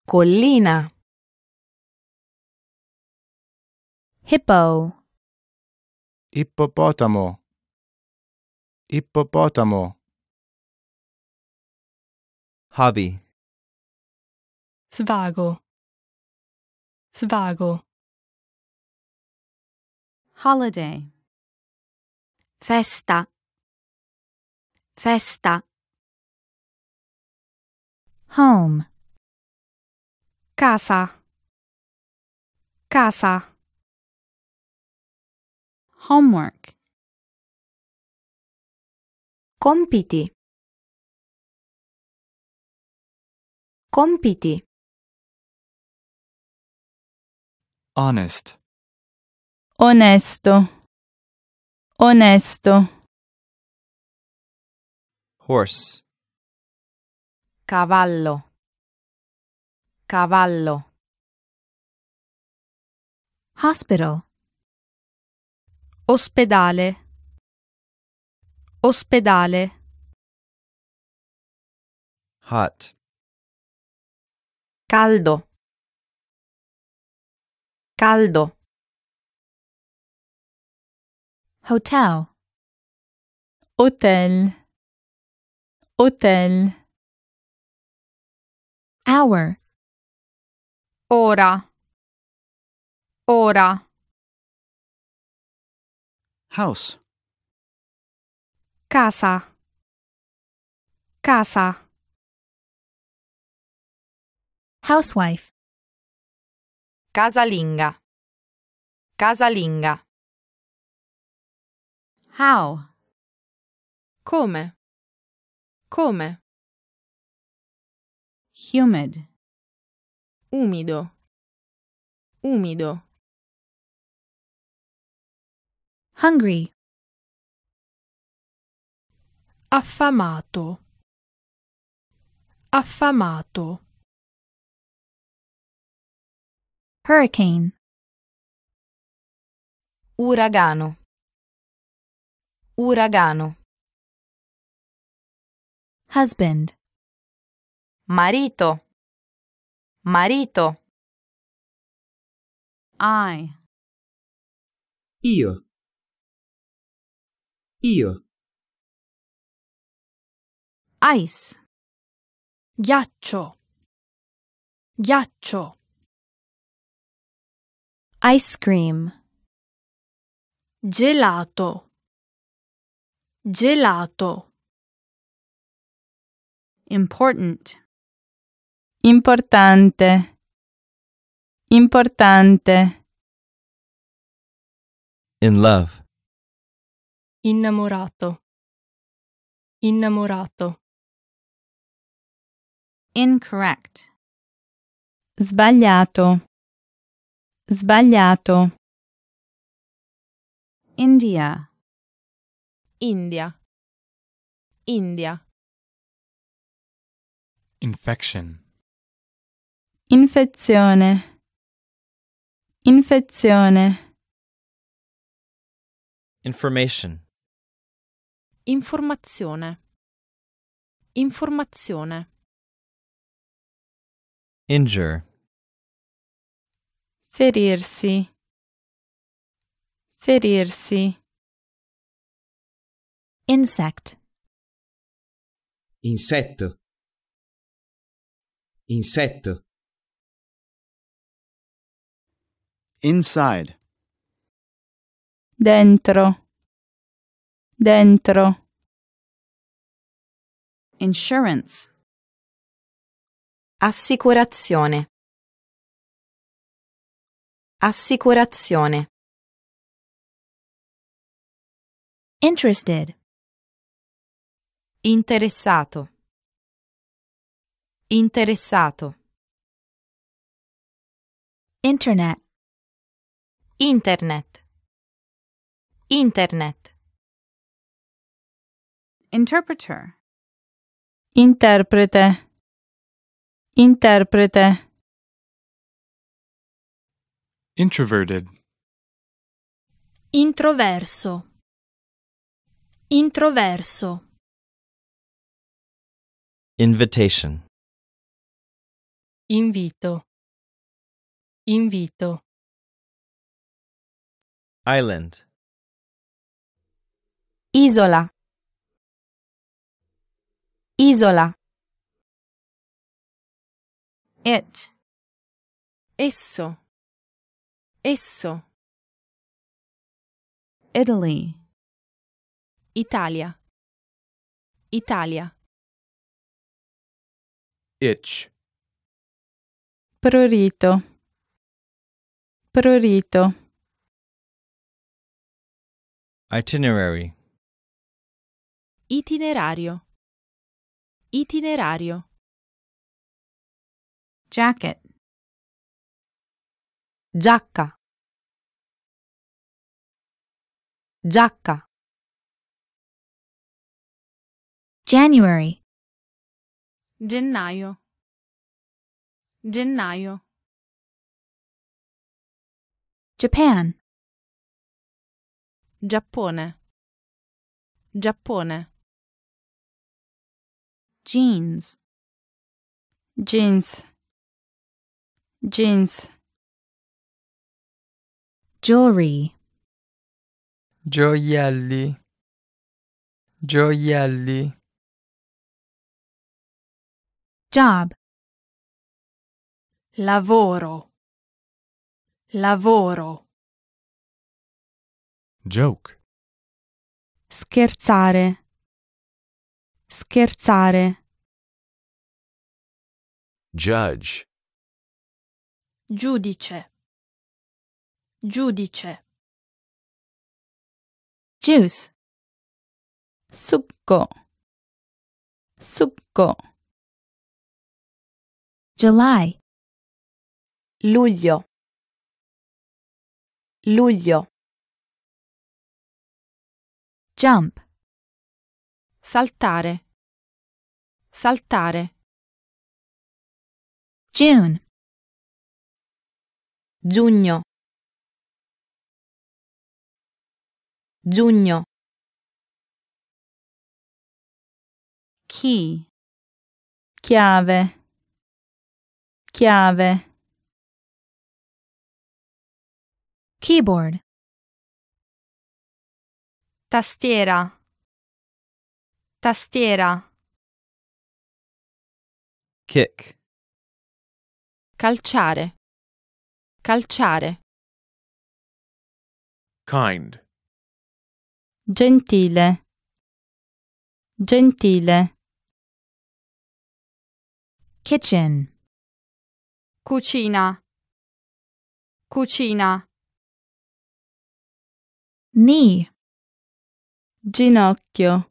Collina. hippo hippopotamo hippopotamo hobby svago svago holiday festa festa home casa casa homework. Compiti. Compiti. Honest. Onesto. Onesto. Horse. Cavallo. Cavallo. Hospital. Ospedale. Ospedale. Hot. Caldo. Caldo. Hotel. Hotel. Hotel. Hour. Ora. Ora. House. Casa. Casa. Housewife. Casalinga. Casalinga. How? Come? Come? Humid. Umido. Umido. Hungry. Affamato. Affamato. Hurricane. Uragano. Uragano. Husband. Marito. Marito. I. Io ihr. Eis. Ghiaccio. Ghiaccio. Ice cream. Gelato. Gelato. Important. Importante. Importante. In love. Innamorato. Innamorato. Incorrect. Sbagliato. Sbagliato. India. India. India. Infection. Infezione. Infezione. Information. Informazione. Informazione. Injure. Ferirsi. Ferirsi. Insect. Insetto. Insetto. Inside. Dentro. Dentro. Insurance. Assicurazione. Assicurazione. Interested. Interessato. Interessato. Internet. Internet. Internet. Interpreter. Interprete. Interprete. Introverted. Introverso. Introverso. Invitation. Invito. Invito. Island. Isola. Isola. It. Esso. Esso. Italy. Italia. Italia. Itch. Prurito. Prurito. Itinerary. Itinerario. Itinerario. Jacket. Giacca. Giacca. January. Gennaio. Gennaio. Japan. Giappone. Giappone jeans jeans jeans jewelry gioielli gioielli job lavoro lavoro joke scherzare Scherzare. Judge. Giudice. Giudice. Juice. Succo. Succo. July. Luglio. Luglio. Jump. Saltare. Saltare. June. Giugno. Giugno. Key. Chiave. Chiave. Keyboard. Tastiera. Tastiera. Kick. Calciare. Calciare. Kind. Gentile. Gentile. Kitchen. Cucina. Cucina. Knee. Ginocchio.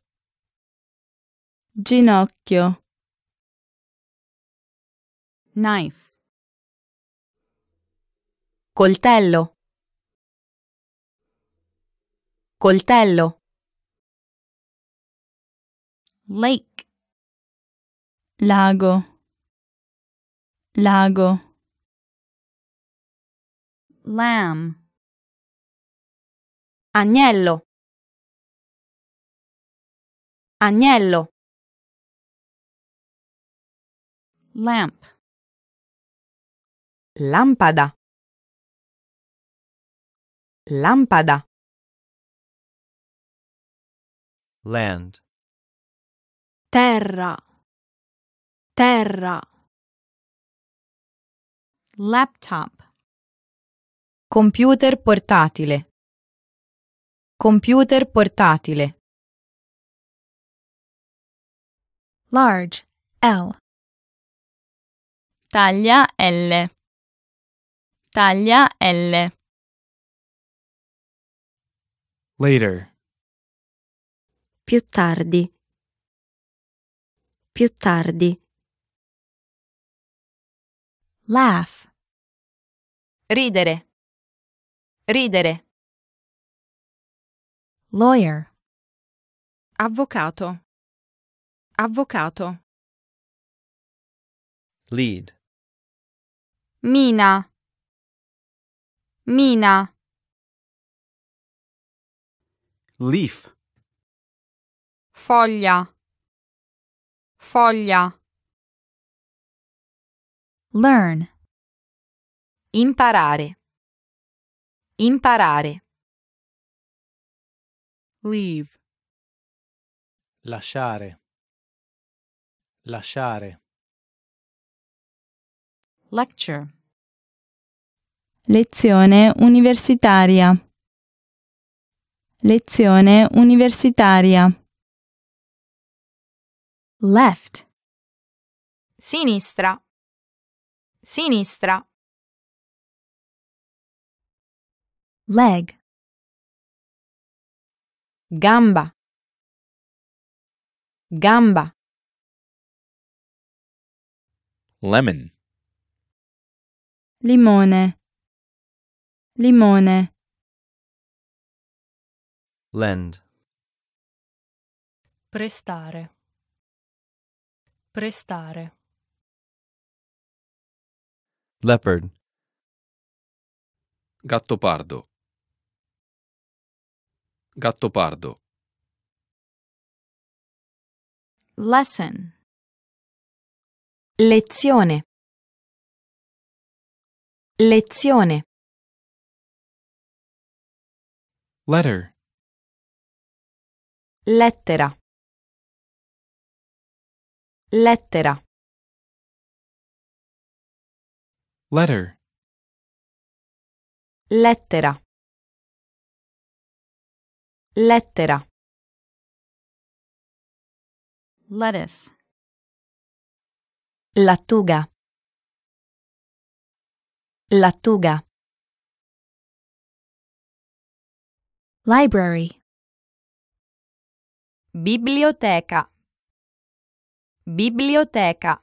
Ginocchio knife coltello coltello lake lago lago lamb agnello agnello lamp Lampada. Lampada. Land. Terra. Terra. Laptop. Computer portatile. Computer portatile. Large. L. Taglia L. Taglia L. Later. Più tardi. Più tardi. Laugh. Ridere. Ridere. Lawyer. Avvocato. Avvocato. Lead. Mina. Mina. Leaf. Foglia. Foglia. Learn. Imparare. Imparare. Leave. Lasciare. Lasciare. Lecture. Lezione universitaria. Lezione universitaria. Left. Sinistra. Sinistra. Leg. Gamba. Gamba. Lemon. Limone. Limone. Lend. Prestare. Prestare. Leopard. Gattopardo. Gattopardo. Lesson. Lezione. Lezione. Letter. Lettera. Lettera. Letter. Lettera. Lettera. Lettuce. Lattuga. Lattuga. Library. Biblioteca. Biblioteca.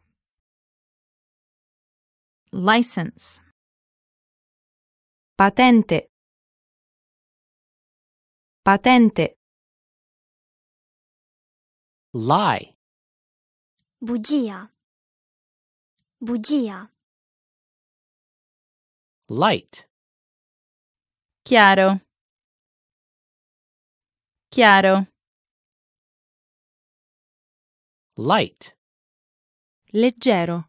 License. Patente. Patente. Lie. Bugia. Bugia. Light. Chiaro. Chiaro. Light. Leggero.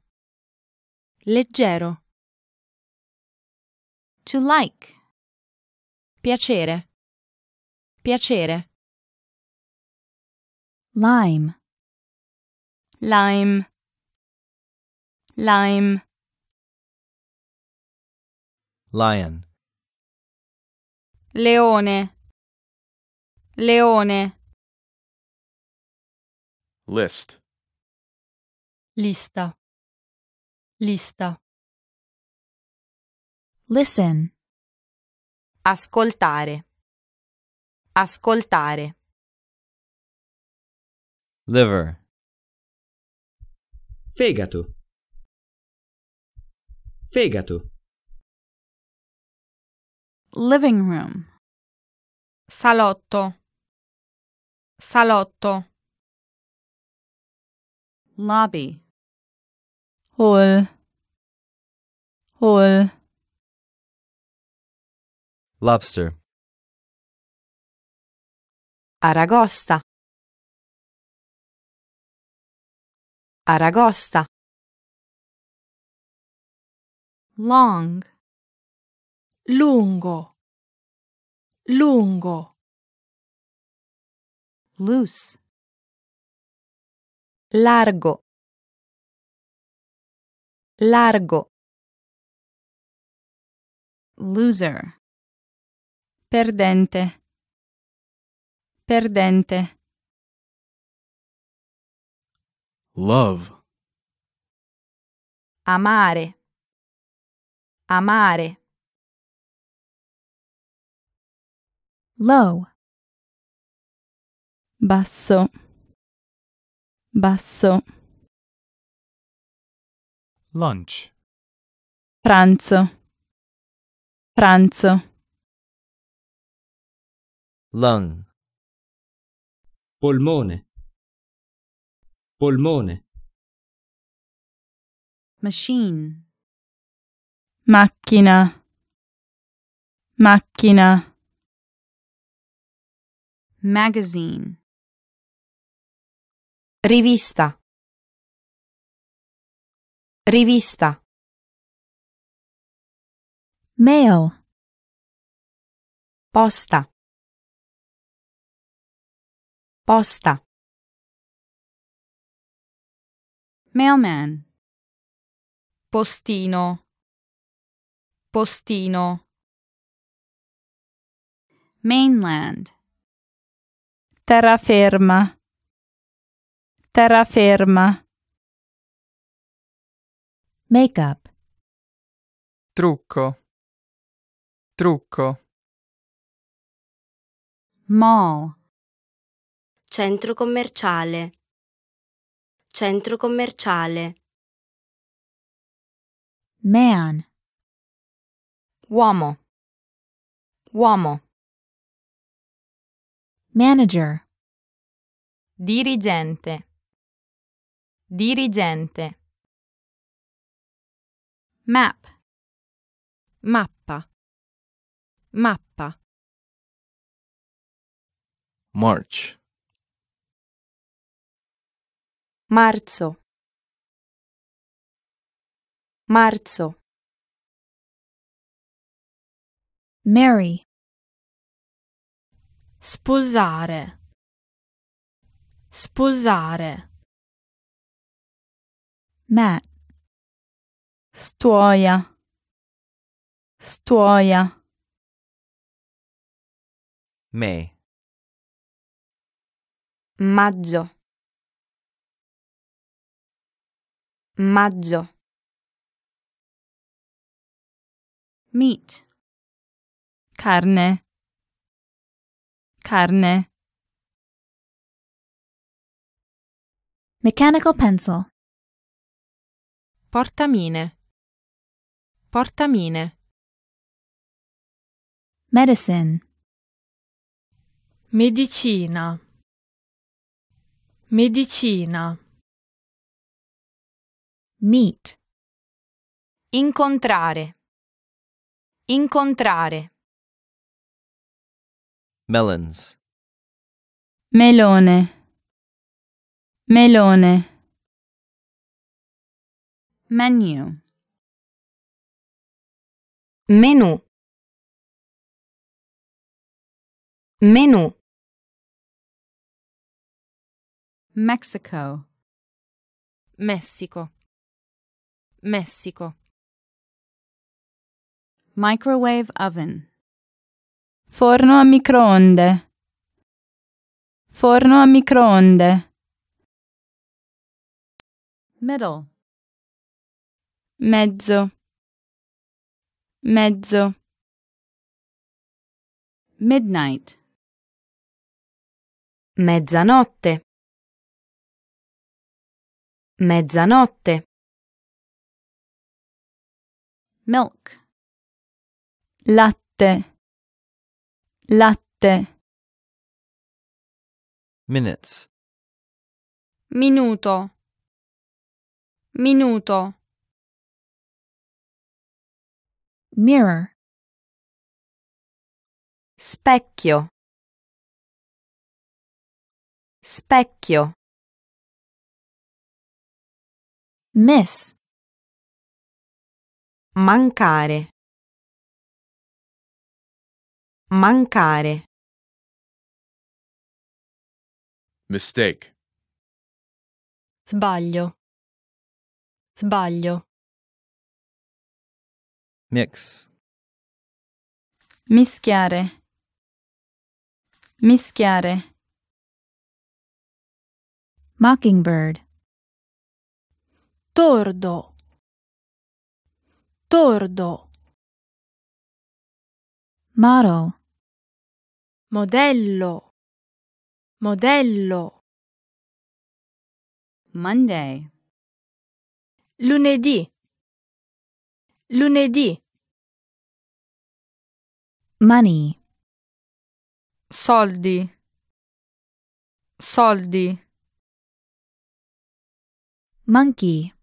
Leggero. To like. Piacere. Piacere. Lime. Lime. Lime. Lion. Leone. Leone. List. Lista. Lista. Listen. Ascoltare. Ascoltare. Liver. Fegato. Fegato. Living room. Salotto. Salotto. Lobby. Hall. Hall. Lobster. Aragosta. Aragosta. Long. Lungo. Lungo loose. Largo. Largo. Loser. Perdente. Perdente. Love. Amare. Amare. Low basso, basso. Lunch. Pranzo, pranzo. Lung. Polmone. Polmone. Machine. Macchina. Macchina. Magazine. Rivista. Rivista. Mail. Posta. Posta. Mailman. Postino. Postino. Mainland. Terraferma. Terraferma. Makeup. Trucco. Trucco. Mall. Centro commerciale. Centro commerciale. Man. Uomo. Uomo. Manager. Dirigente. Dirigente. Map. Mappa. Mappa. March. Marzo. Marzo. Mary. Sposare. Sposare. Mat. Stoya. Stoya. May. Maggio. Maggio. Meat. Carne. Carne. Mechanical pencil. Portamine. Portamine. Medicine. Medicina. Medicina. Meet. Incontrare. Incontrare. Melons. Melone. Melone. Menu. Menu. Menu. Mexico. Messico. Messico. Microwave oven. Forno a microonde. Forno a microonde. Middle. mezzo mezzo midnight mezzanotte mezzanotte milk latte latte minutes minuto minuto mirror specchio specchio miss mancare mancare mistake sbaglio sbaglio Mix. Mischiare. Mischiare. Mockingbird. Tordo. Tordo. Model. Modello. Modello. Monday. Lunedì. Lunedì. Money. Soldi. Soldi. Monkey.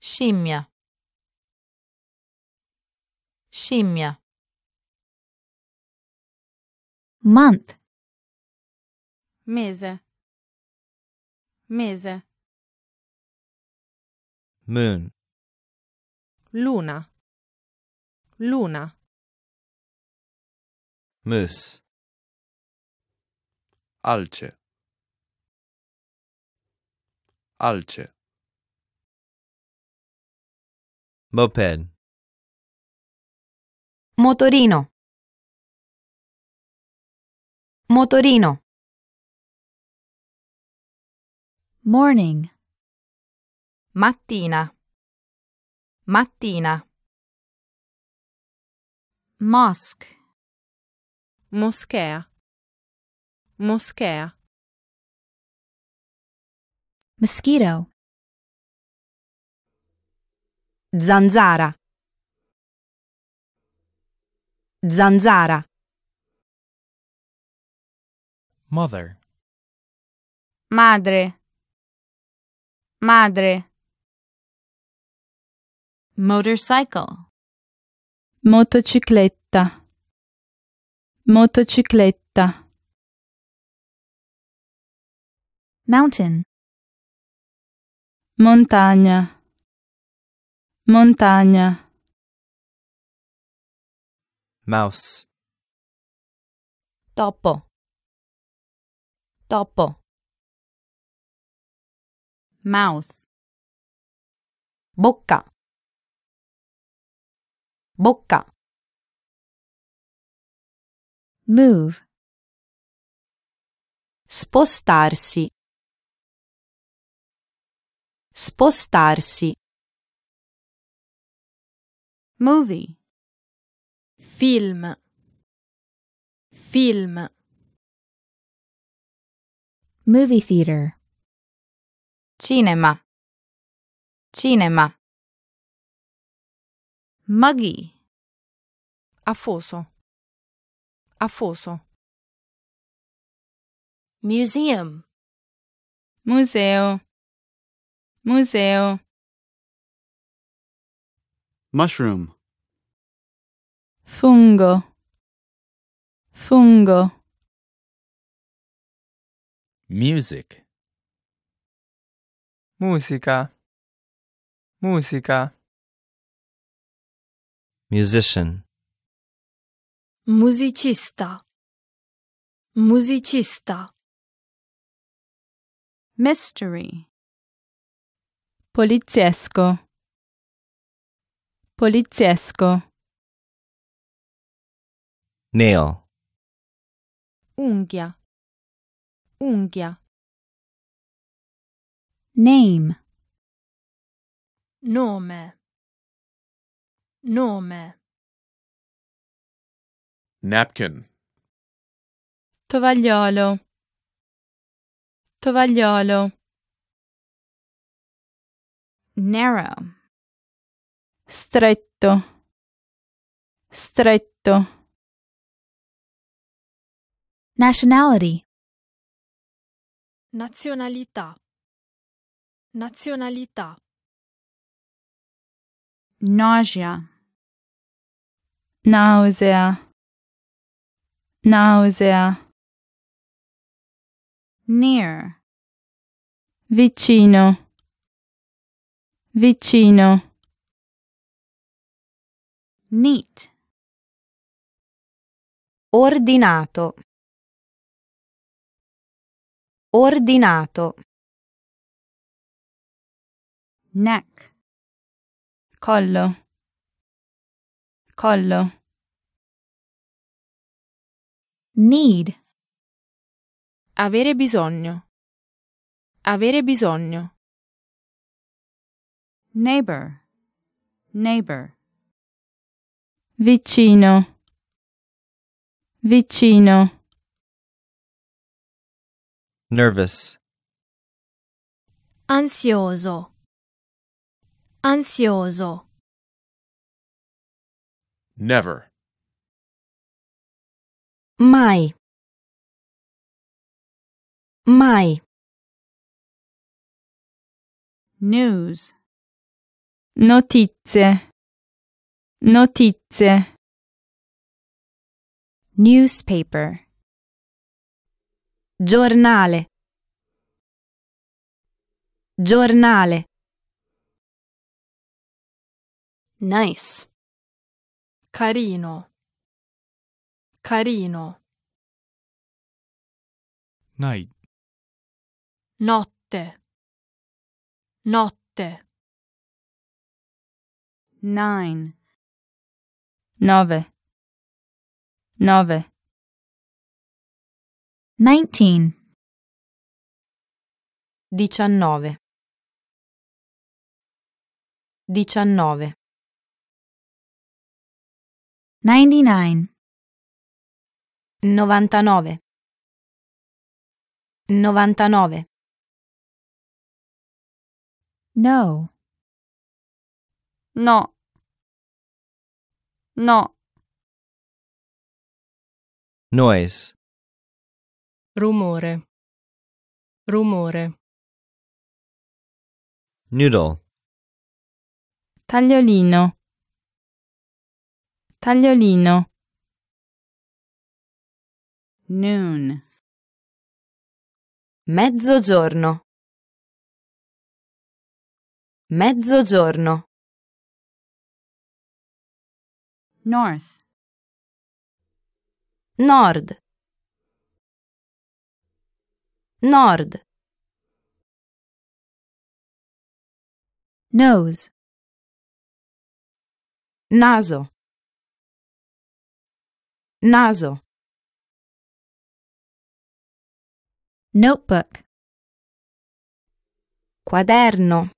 Scimmia. Scimmia. Month. Mese. Mese. Moon. Luna. Luna. Mös. Alce. Alce. Moped. Motorino. Motorino. Morning. Mattina. Mattina. Mosque. Moschea. Moschea. Mosquito. Zanzara. Zanzara. Mother. Madre. Madre. Motorcycle. Motocicletta. Motocicletta. Mountain. Montagna. Montagna. Mouse. Topo. Topo. Mouth. Bocca. Bocca. Move. Spostarsi. Spostarsi. Movie. Film. Film. Movie theater. Cinema. Cinema. Muggy. Afoso. a Museum. Museo. Museo. Mushroom. Fungo. Fungo. Music. Musica. Musica. Musician. Musicista. Musicista. Mystery. Poliziesco. Poliziesco. Nail. Unghia. Unghia. Name. Nome. Nome. Napkin. Tovagliolo. Tovagliolo. Narrow. Stretto. Stretto. Nationality. Nazionalità. Nazionalità. Nausea. Nausea nausea near vicino vicino neat ordinato ordinato neck collo collo Need. Avere bisogno. Avere bisogno. Neighbor. Neighbor. Vicino. Vicino. Nervous. Ansioso. Ansioso. Never. Mai. Mai. News. Notizie. Notizie. Newspaper. Giornale. Giornale. Nice. Carino. Carino. Night. Notte. Notte. Nine. Nove. Nove. Nineteen. Diciannove. Diciannove. Ninety-nine. 99 99 No. No. No. Noise. Rumore. Rumore. Noodle. Tagliolino. Tagliolino. Noon. Mezzogiorno. Mezzogiorno. North. Nord. Nord. Nose. Naso. Naso. Notebook. Quaderno.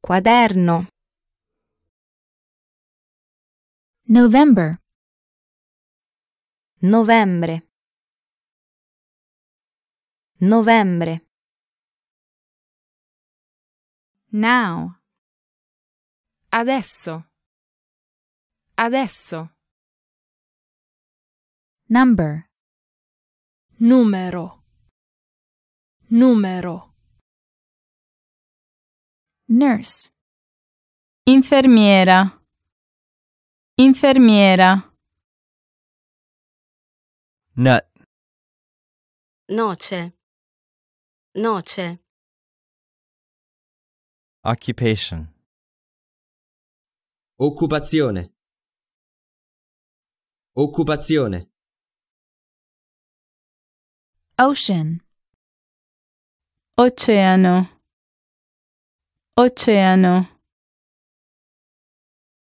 Quaderno. November. Novembre. Novembre. Now. Adesso. Adesso. Number numero numero nurse infermiera infermiera nut noce noce occupation occupazione occupazione Ocean. Oceano. Oceano.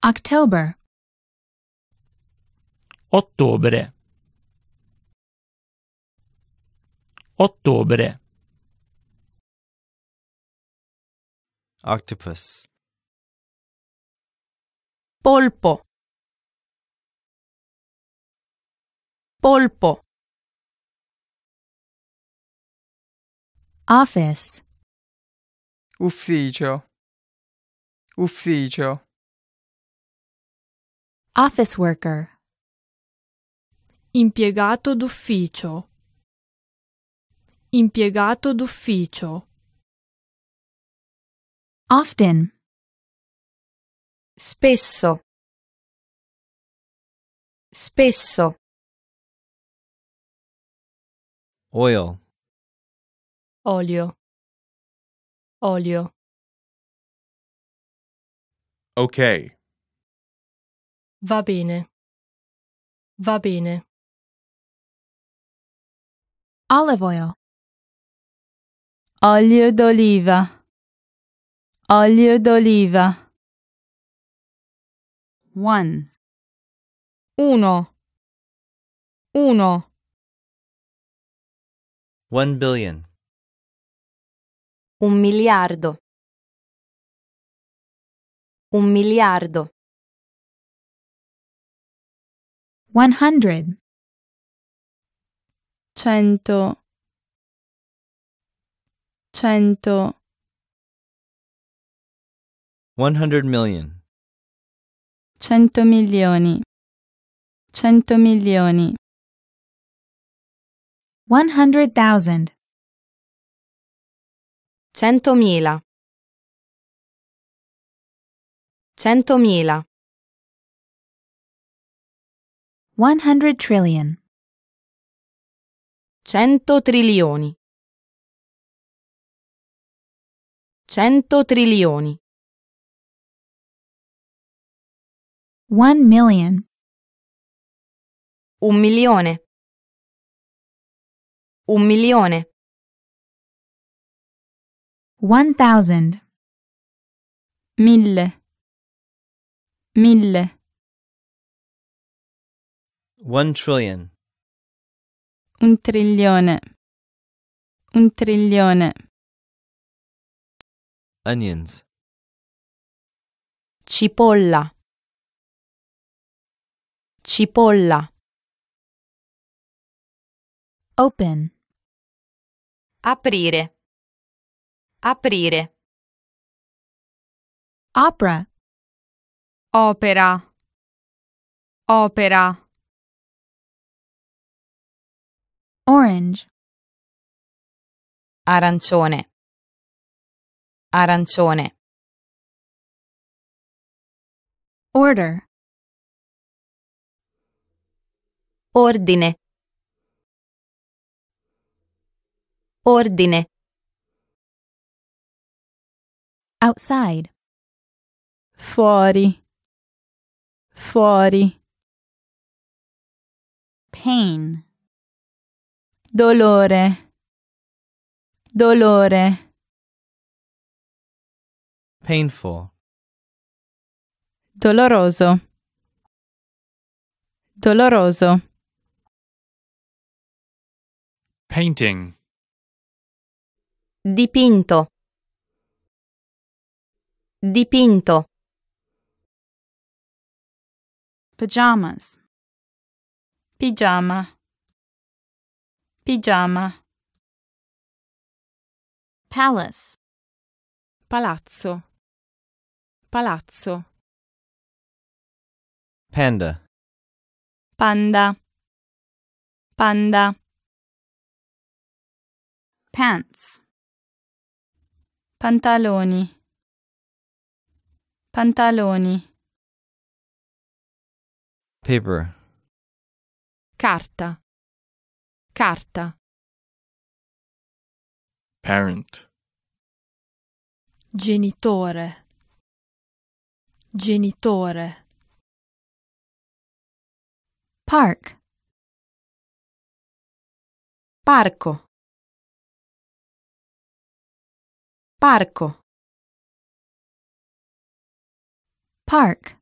October. Ottobre. Ottobre. Octopus. Polpo. Polpo. Office. Ufficio. Ufficio. Office worker. Impiegato d'ufficio. Impiegato d'ufficio. Often. Spesso. Spesso. Oil. Olio. Olio. Ok. Va bene. Va bene. Olive oil. Olio d'oliva. Olio d'oliva. 1. 1. 1 billion. Un miliardo. Un miliardo. 100 100 100 100 million 100 milioni 100 milioni 100,000 Centomila. Centomila. One hundred trillion. Cento trilioni. Cento trilioni. One million. Un milione. Un milione. One thousand. Mille. Mille. One trillion. Un trillione. Un trillione. Onions. Cipolla. Cipolla. Open. Aprire. Aprire. Opera. Opera. Opera. Orange. Arancione. Arancione. Order. Ordine. Ordine. Outside. Fuori. Fuori. Pain. Dolore. Dolore. Painful. Doloroso. Doloroso. Painting. Dipinto. Dipinto. Pajamas. Pigiama. Pigiama. Palace. Palazzo. Palazzo. Panda. Panda. Panda. Pants. Pantaloni pantaloni, paper, carta, carta, parent, genitore, genitore, park, parco, parco. Park.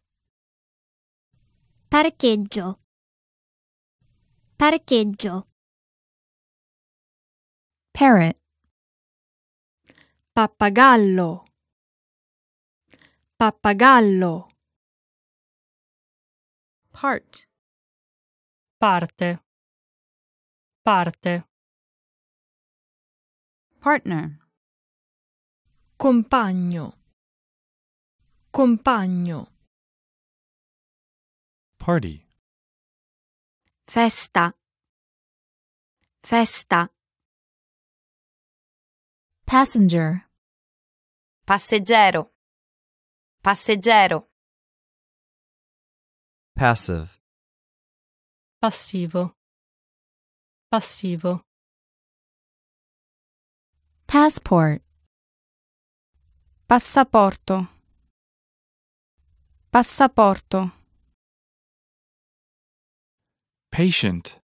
Parcheggio. Parcheggio. Parrot. Pappagallo. Pappagallo. Part. Parte. Parte. Partner. Compagno. Compagno. Party. Festa. Festa. Passenger. Passeggero. Passeggero. Passive. Passivo. Passivo. Passport. Passaporto. Passaporto. Patient.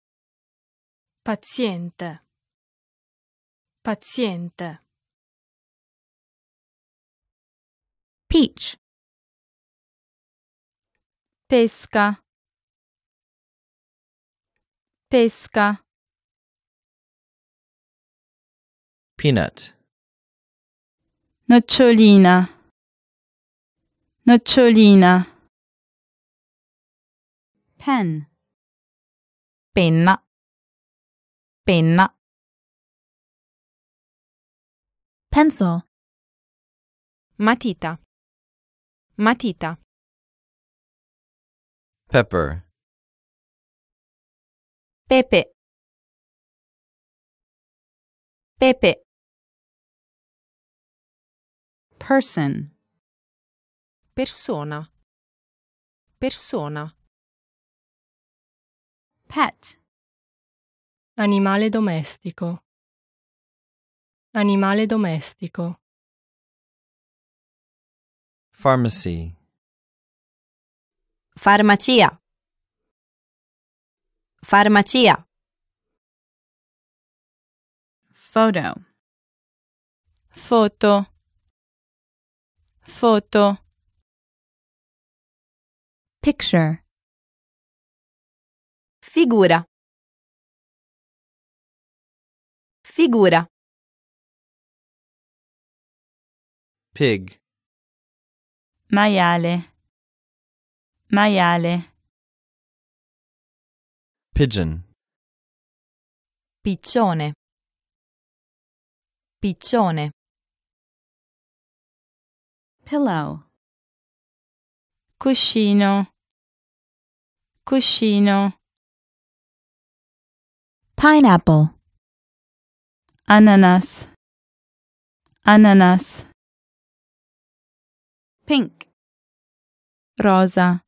Paziente. Paziente. Peach. Pesca. Pesca. Peanut. Nocciolina. nocciolina pen penna penna pencil matita matita pepper pepe pepe person persona persona pet animale domestico animale domestico pharmacy farmacia farmacia photo foto foto Picture. Figura. Figura. Pig. Maiale. Maiale. Pigeon. Piccione. Piccione. Pillow. cuscino cuscino pineapple ananas ananas pink rosa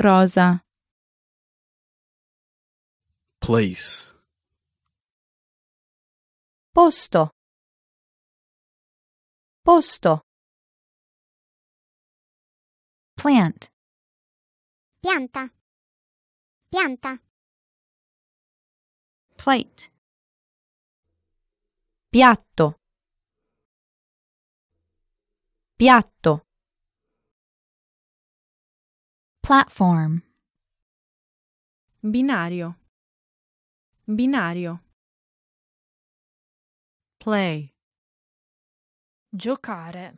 rosa place posto posto Plant. Pianta. Pianta. Plate. Piatto. Piatto. Platform. Binario. Binario. Play. Giocare.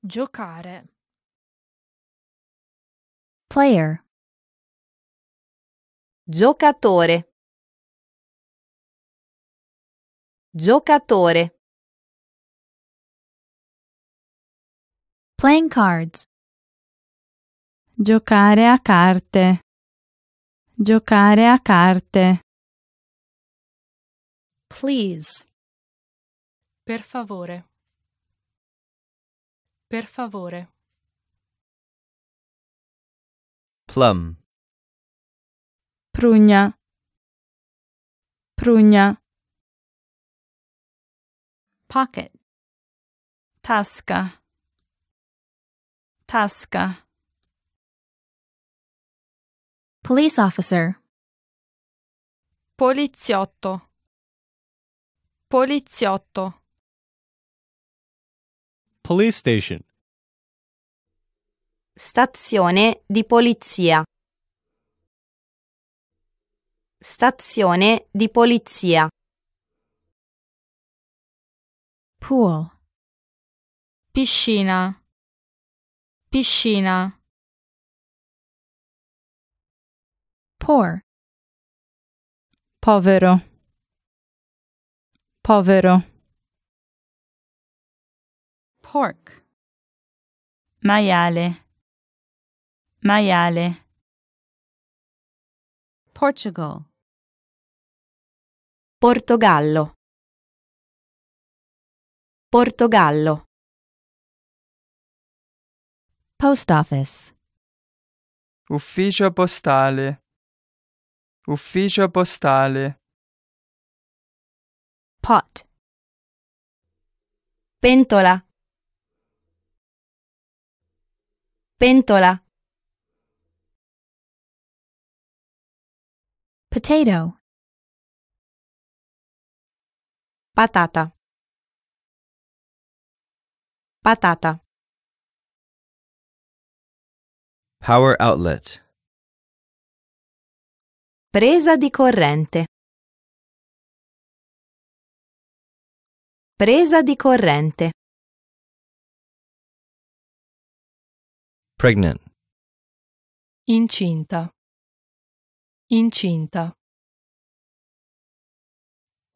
Giocare. Player. Giocatore. Giocatore. Playing cards. Giocare a carte. Giocare a carte. Please. Per favore. Per favore. plum prunia prunia pocket Tasca. Tasca. police officer poliziotto poliziotto police station Stazione di polizia. Stazione di polizia. Pool. Piscina. Piscina. Poor. Povero. Povero. Pork. Maiale. Maiale. Portugal. Portogallo. Portogallo. Post office. Ufficio postale. Ufficio postale. Pot. Pentola. Pentola. Potato. Patata. Patata. Power outlet. Presa di corrente. Presa di corrente. Pregnant. Incinta. Incinta.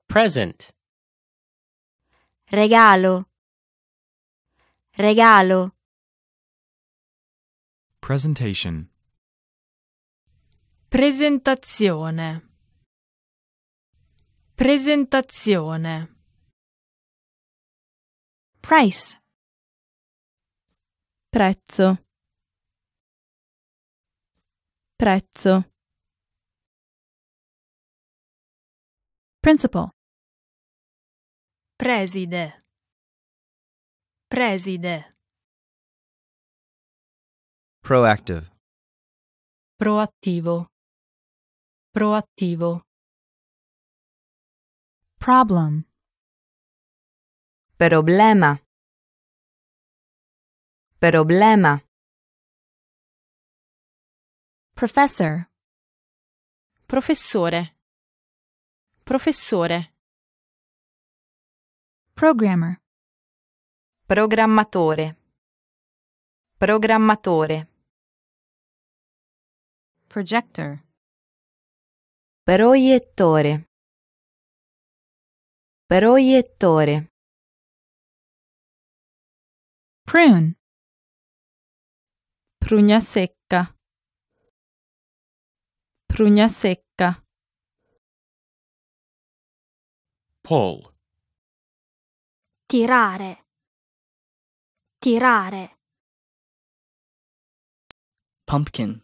Present. Regalo. Regalo. Presentation. Presentazione. Presentazione. Price. Prezzo. Prezzo. Principal. Preside. Preside. Proactive. Proattivo. Proattivo. Problem. Problema. Problema. Professor. Professore. Professore. Programmer. Programmatore. Programmatore. Projector. Proiettore. Proiettore. Prune. Prugna secca. Prugna secca. Pull. Tirare. Tirare. Pumpkin.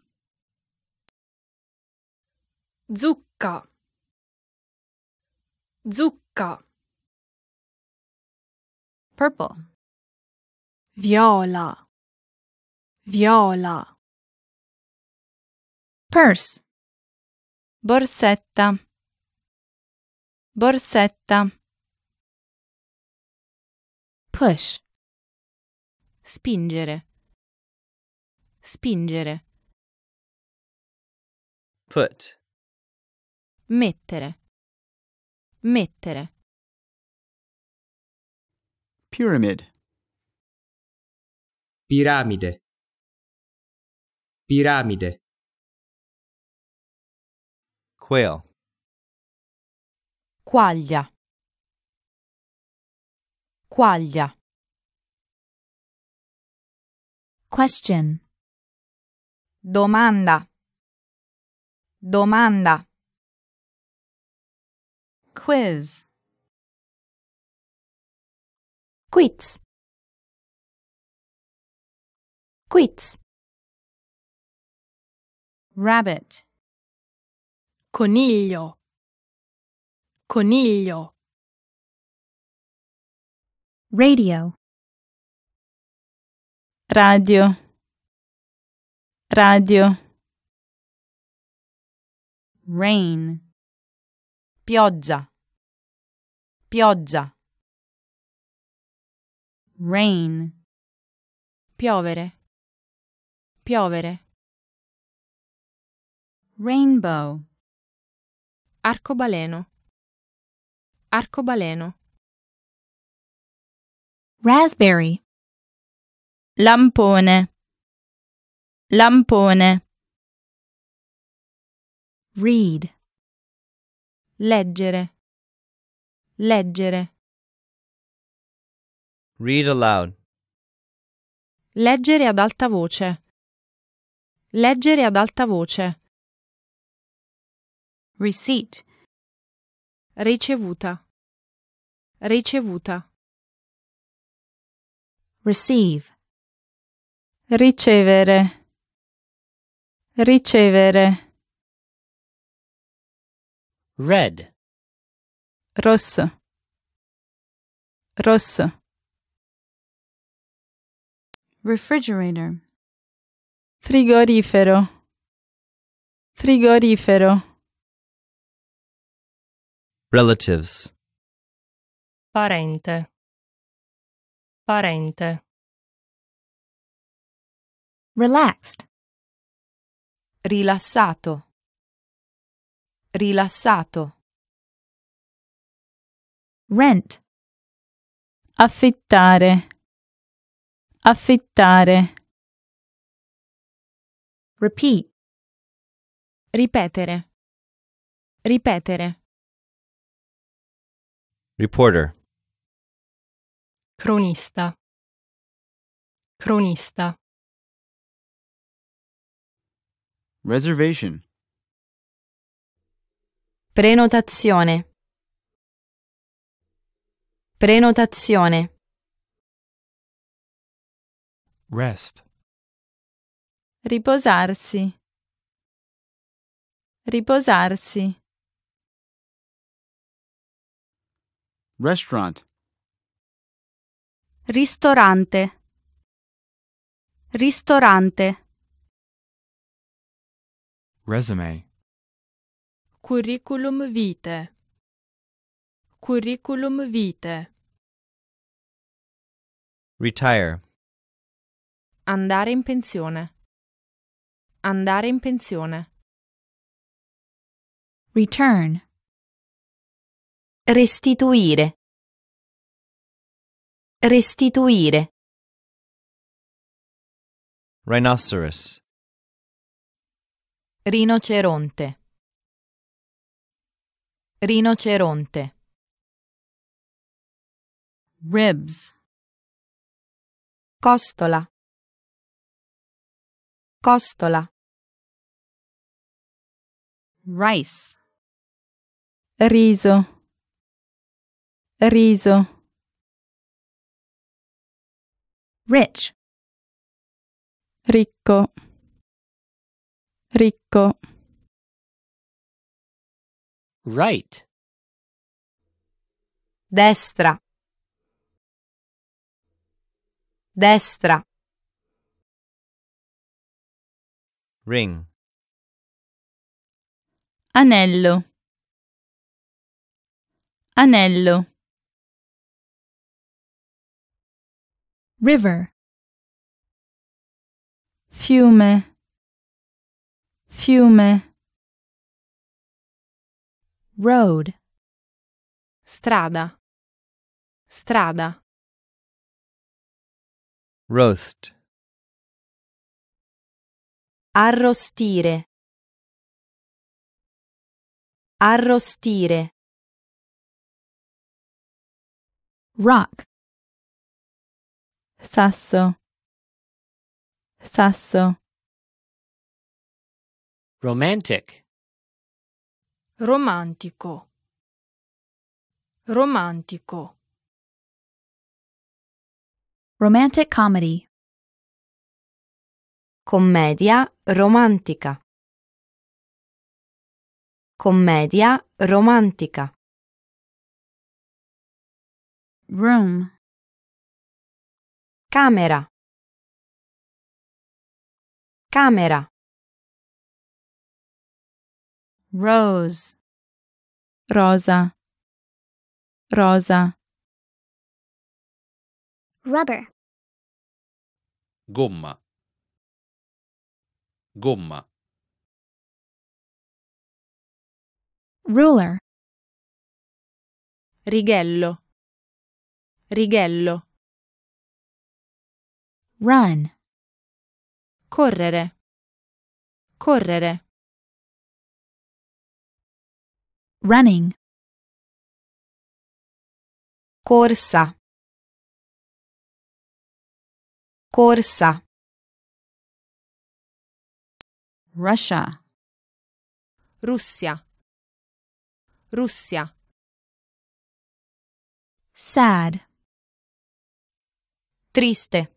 Zucca. Zucca. Purple. Viola. Viola. Purse. Borsetta. Borsetta. Push. Spingere. Spingere. Put. Mettere. Mettere. Pyramid. Piramide. Piramide. Quail quaglia quaglia question domanda domanda quiz quiz quiz rabbit coniglio Coniglio. Radio. Radio. Radio. Rain. Pioggia. Pioggia. Rain. Piovere. Piovere. Rainbow. Arcobaleno. Arcobaleno. Raspberry. Lampone. Lampone. Read. Leggere. Leggere. Read aloud. Leggere ad alta voce. Leggere ad alta voce. Receipt. Ricevuta. Ricevuta. Receive. Ricevere. Ricevere. Red. Rosso. Rosso. Refrigerator. Frigorifero. Frigorifero relatives parente parente relaxed rilassato rilassato rent affittare affittare repeat ripetere ripetere Reporter. Cronista. Cronista. Reservation. Prenotazione. Prenotazione. Rest. Riposarsi. Riposarsi. Restaurant. Ristorante. Ristorante. Resume. Curriculum vitae. Curriculum vitae. Retire. Andare in pensione. Andare in pensione. Return. Restituire. Restituire. Rhinoceros. Rinoceronte. Rinoceronte. Ribs. Costola. Costola. Rice. Riso. Riso. Rich. Ricco. Ricco. Right. Destra. Destra. Ring. Anello. Anello. river fiume fiume road strada strada roast arrostire arrostire rock sasso sasso romantic romantico romantico romantic comedy commedia romantica commedia romantica room Camera. Camera. Rose. Rosa. Rosa. Rubber. Gomma. Gomma. Ruler. Righello. Righello. Run. Correre. Correre. Running. Corsa. Corsa. Russia. Russia. Russia. Sad. Triste.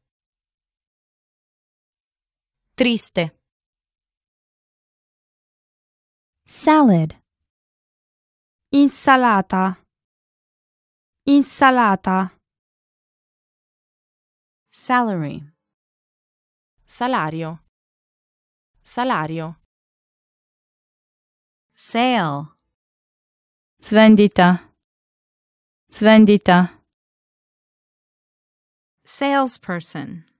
Triste. Salad. Insalata. Insalata. Salary. Salario. Salario. Sale. Svendita. Svendita. Salesperson.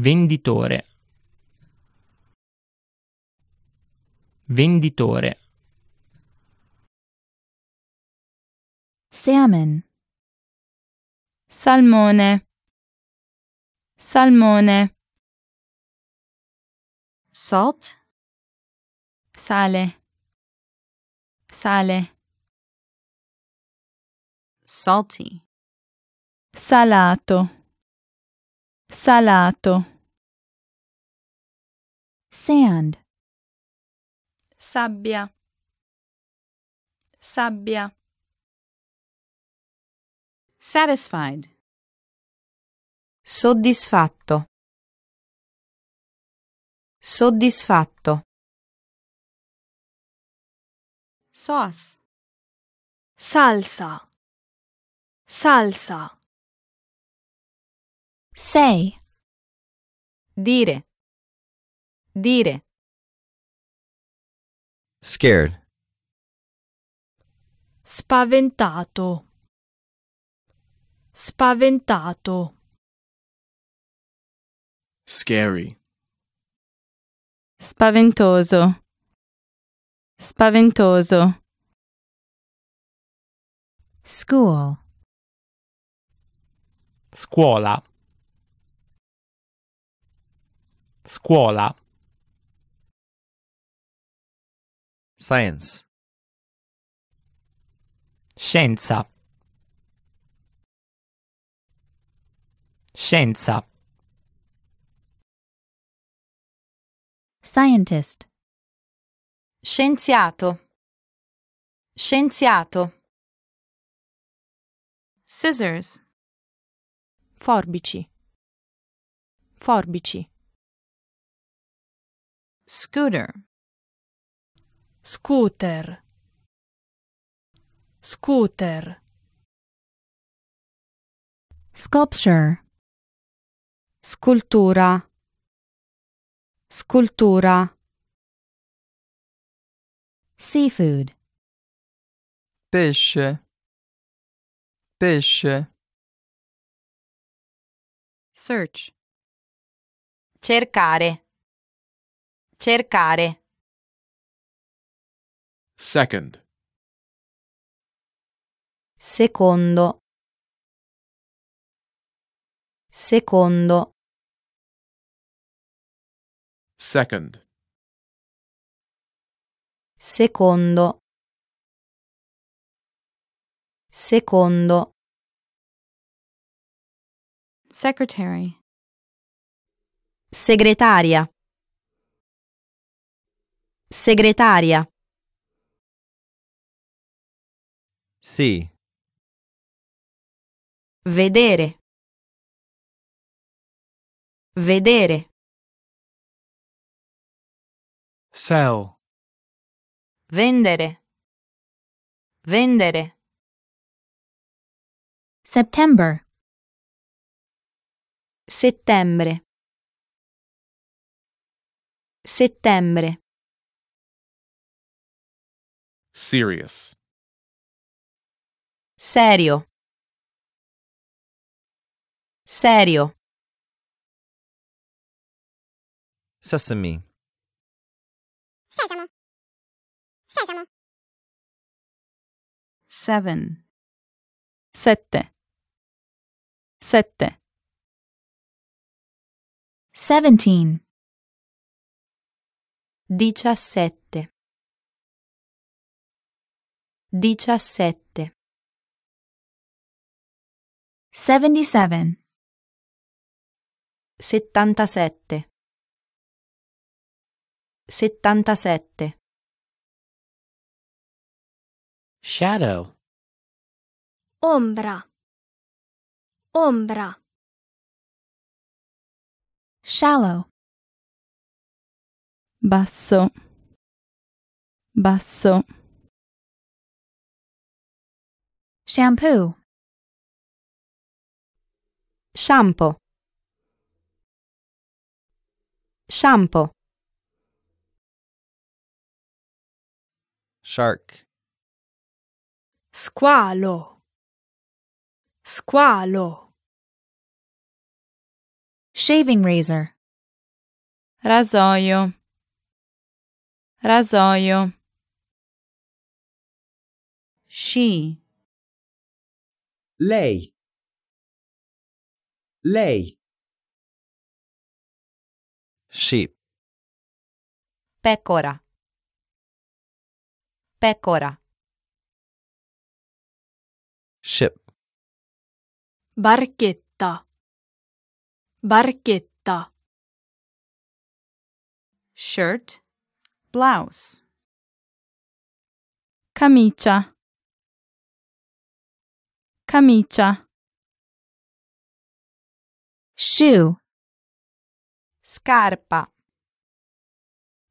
Venditore. Venditore. Salmon. Salmone. Salmone. Salt. Sale. Sale. Salty. Salato salato sand sabbia sabbia satisfied soddisfatto soddisfatto sauce salsa salsa Say. Dire. Dire. Scared. Spaventato. Spaventato. Scary. Spaventoso. Spaventoso. School. Scuola. Scuola. Science. Scienza. Scienza. Scientist. Scienziato. Scienziato. Scissors. Forbici. Forbici. Scooter. Scooter. Scooter. Sculpture. Scultura. Scultura. Seafood. Pesce. Pesce. Search. Cercare. Cercare. Second. Secondo. Secondo. Second. Secondo. Secondo. Secretary. Segretaria. Segretaria. Sì. Vedere. Vedere. Sell. Vendere. Vendere. September. Settembre. Settembre. serious. Serio. Serio. Sesame. Sesame. Sesame. Seven. Sette. Sette. Seventeen. Diciassette. Diciassette. 77 Settantasette. Settantasette. shadow, ombra, ombra, shallow, basso, basso. Shampoo. Shampoo. Shampoo. Shark. Squalo. Squalo. Shaving razor. Rasoio. Rasoio. She lei lei sheep pecora pecora ship barchetta barchetta shirt blouse camicia camicia shoe scarpa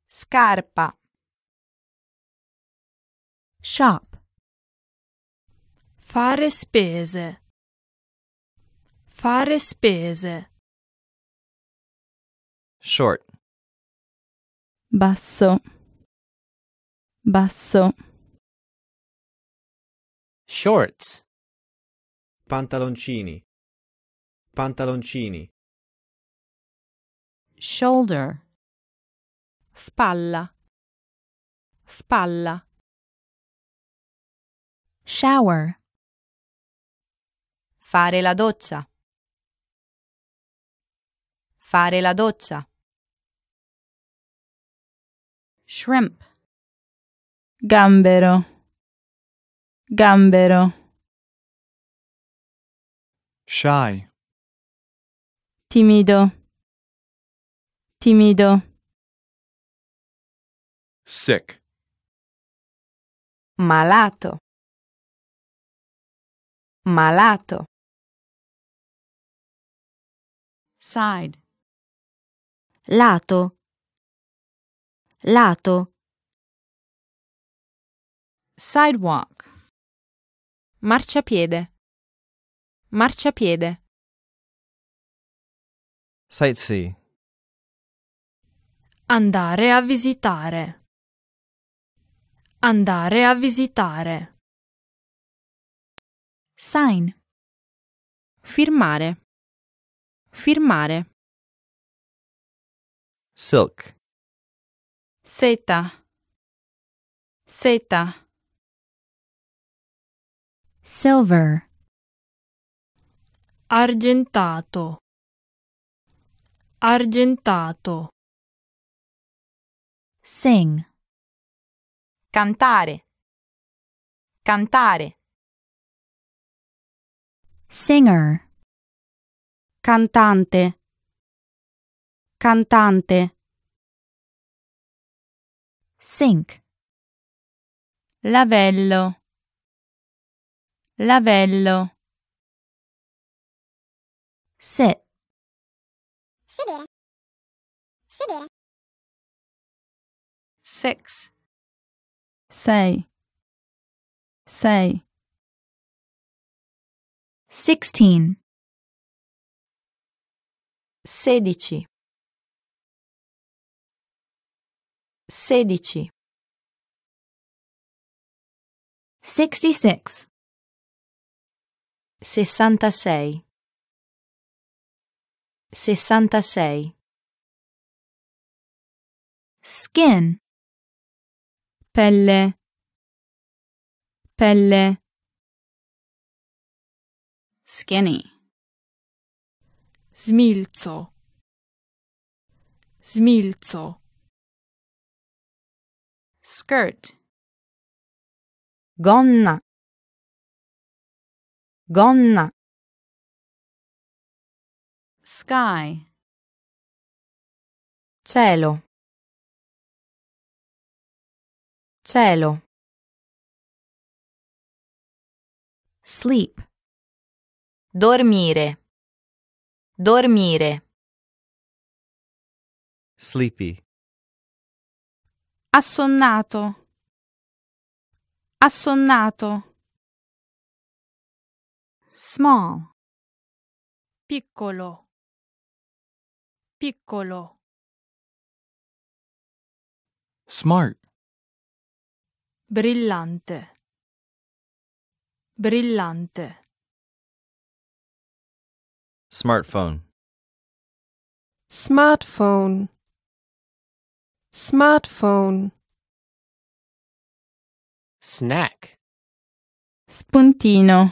scarpa shop fare spese fare spese short basso basso shorts pantaloncini, pantaloncini. Shoulder. Spalla. Spalla. Shower. Fare la doccia. Fare la doccia. Shrimp. Gambero. Gambero. Shy. Timido. Timido. Sick. Malato. Malato. Side. Lato. Lato. Sidewalk. Marciapiede. Marciapiede. Sightsee. Andare a visitare. Andare a visitare. Sign. Firmare. Firmare. Silk. Seta. Seta. Silver. Argentato. Argentato. Sing. Cantare. Cantare. Singer. Cantante. Cantante. Sink. Lavello. Lavello. sit six say say sixteen sedici sedici sixty six sessantasei Sessantasei. Skin. Pelle. Pelle. Skinny. Smilzo. Smilzo. Skirt. Gonna. Gonna. Sky. Cielo. Cielo. Sleep. Dormire. Dormire. Sleepy. Assonnato. Assonnato. Small. Piccolo. Piccolo. Smart. Brillante. Brillante. Smartphone. Smartphone. Smartphone. Snack. Spuntino.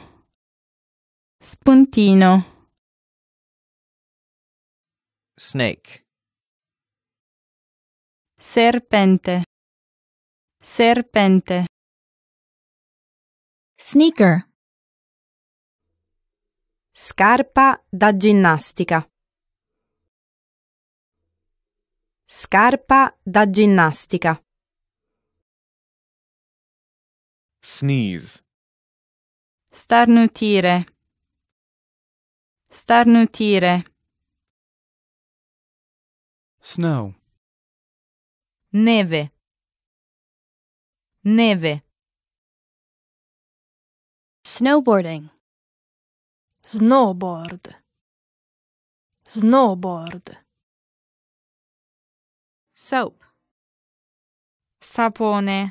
Spuntino. snake serpente serpente sneaker scarpa da ginnastica scarpa da ginnastica sneeze starnutire starnutire Snow. Neve. Neve. Snowboarding. Snowboard. Snowboard. Soap. Sapone.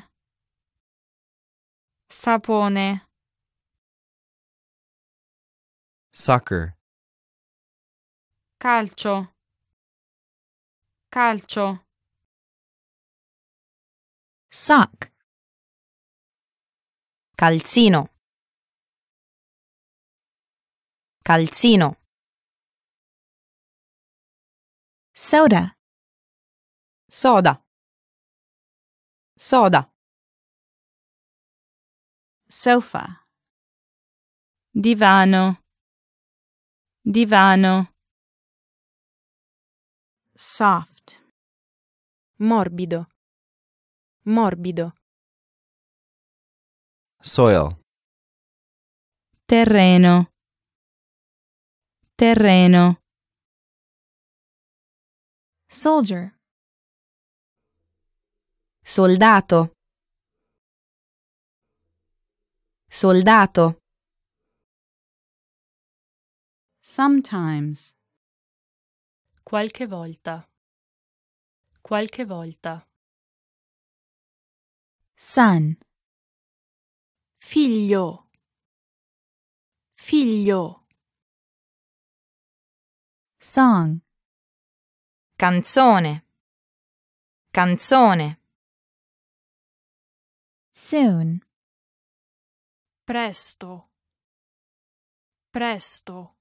Sapone. Soccer. Calcio. calcio. Sock. Calzino. Calzino. Soda. Soda. Soda. Sofa. Divano. Divano. Soft morbido, morbido. Soil. Terreno. Terreno. Soldier. Soldato. Soldato. Sometimes. Qualche volta. Qualche volta. San Figlio. Figlio. Song. Canzone. Canzone. Soon. Presto. Presto.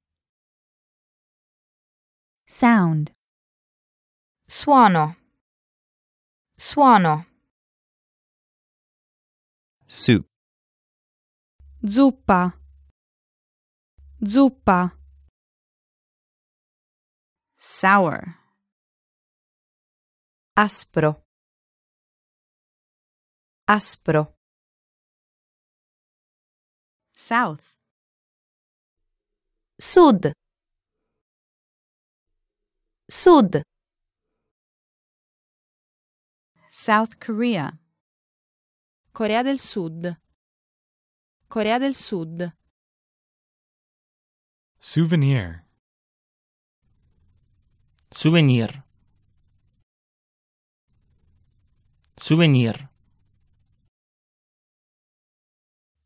Sound. Suono. Suono. Soup. Zuppa. Zuppa. Sour. Aspro. Aspro. South. Sud. Sud. South Korea. Corea del Sud. Corea del Sud. Souvenir. Souvenir. Souvenir.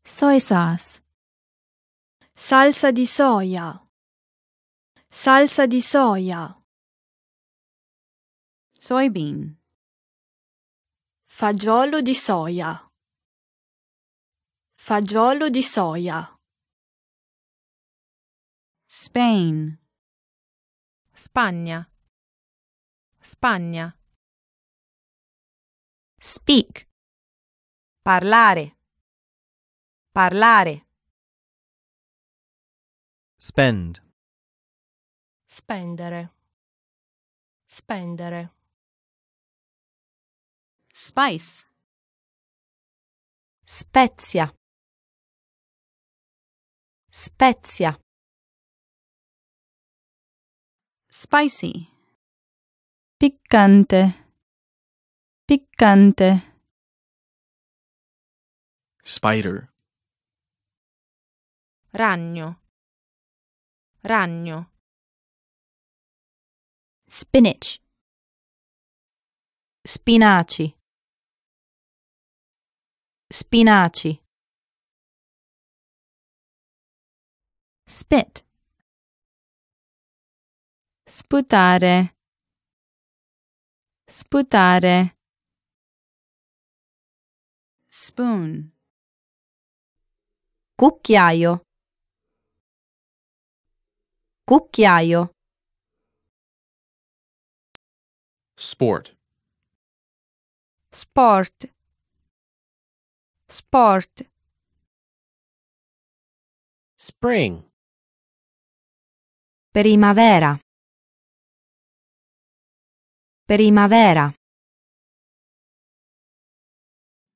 Soy sauce. Salsa di soia. Salsa di soia. Soybean. Fagiolo di soia. Fagiolo di soia. Spain. Spagna. Spagna. Speak. Parlare. Parlare. Spend. Spendere. Spendere. Spice. Spezia. Spezia. Spicy. Piccante. Piccante. Spider. Ragno. Ragno. Spinach. Spinaci. Spinaci. Spit. Sputare. Sputare. Spoon. Cucchiaio. Cucchiaio. Sport. Sport. Sport. Spring. Primavera. Primavera.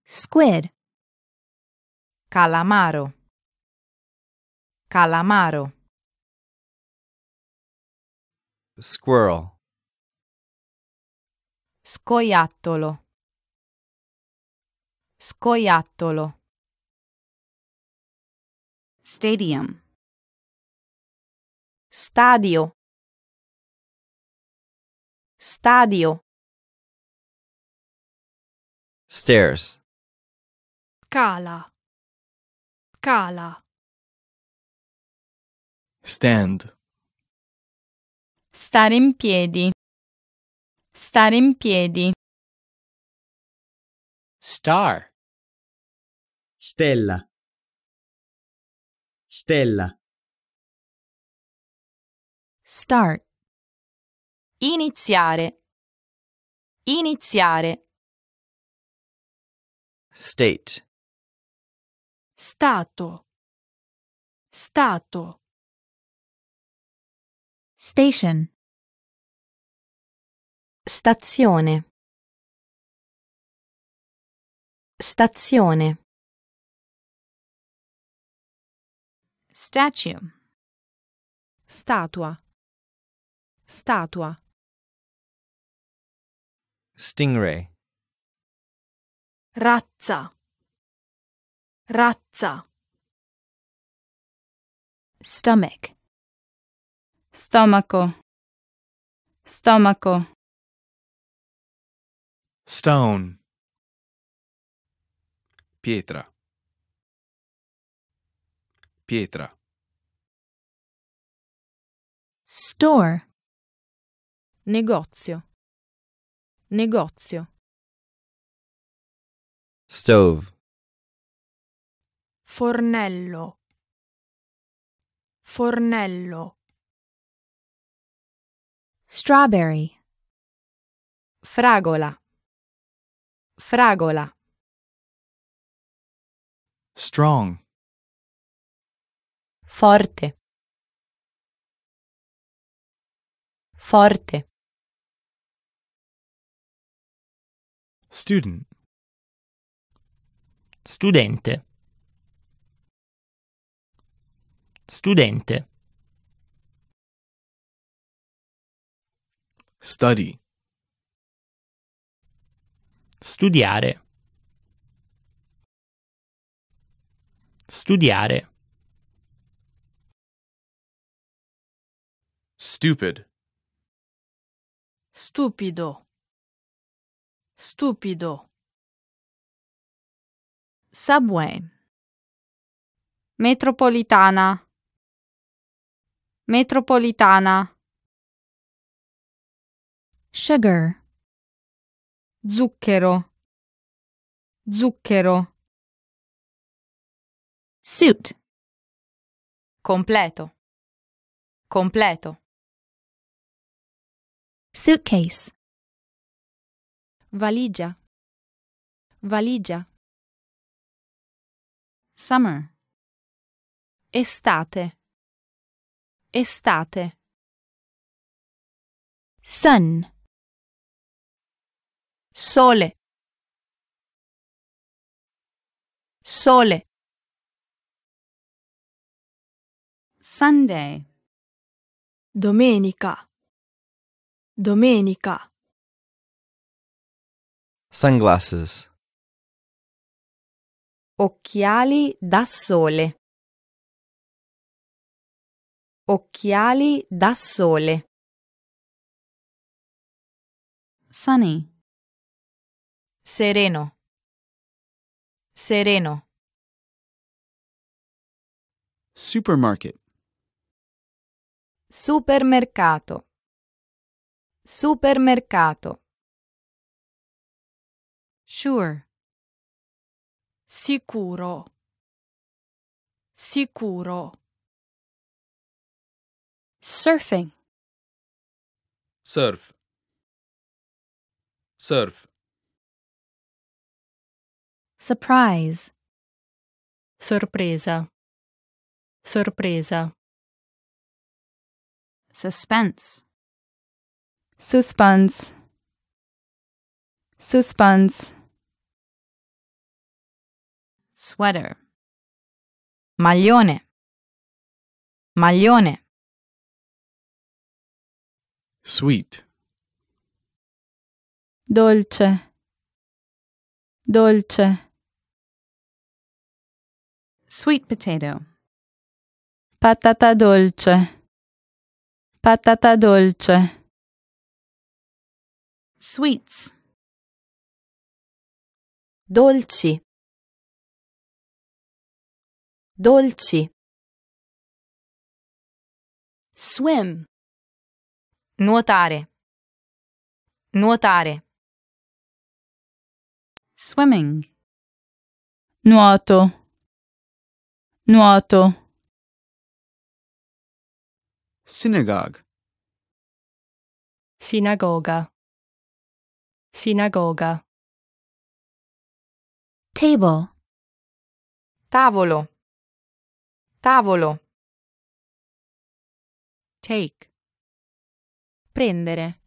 Squid. Calamaro. Calamaro. Squirrel. Scoiattolo. Scoiattolo. Stadium. Stadio. Stadio. Stairs. Cala. Cala. Stand. Stare in piedi. Stare in piedi. Star stella stella start iniziare iniziare state stato stato station stazione stazione Statue. Statua. Statua. Stingray. Razza. Razza. Stomach. Stomaco. Stomaco. Stone. Pietra. Pietra. Store. Negozio. Negozio. Stove. Fornello. Fornello. Strawberry. Fragola. Fragola. Strong forte forte student studente studente study studiare studiare Stupid. Stupido. Stupido. Subway. Metropolitana. Metropolitana. Sugar. Zucchero. Zucchero. Suit. Completo. Completo. Suitcase. Valigia. Valigia. Summer. Estate. Estate. Sun. Sole. Sole. Sunday. Domenica. Domenica. Sunglasses. Occhiali da sole. Occhiali da sole. Sunny. Sereno. Sereno. Supermarket. Supermercato. Supermercato. Sure. Sicuro. Sicuro. Surfing. Surf. Surf. Surprise. Sorpresa. Sorpresa. Suspense. suspense suspense sweater maglione maglione sweet dolce dolce sweet potato patata dolce patata dolce Sweets. Dolci. Dolci. Swim. Nuotare. Nuotare. Swimming. Nuoto. Nuoto. Synagogue. Sinagoga. Sinagoga. Table. Tavolo. Tavolo. Take. Prendere.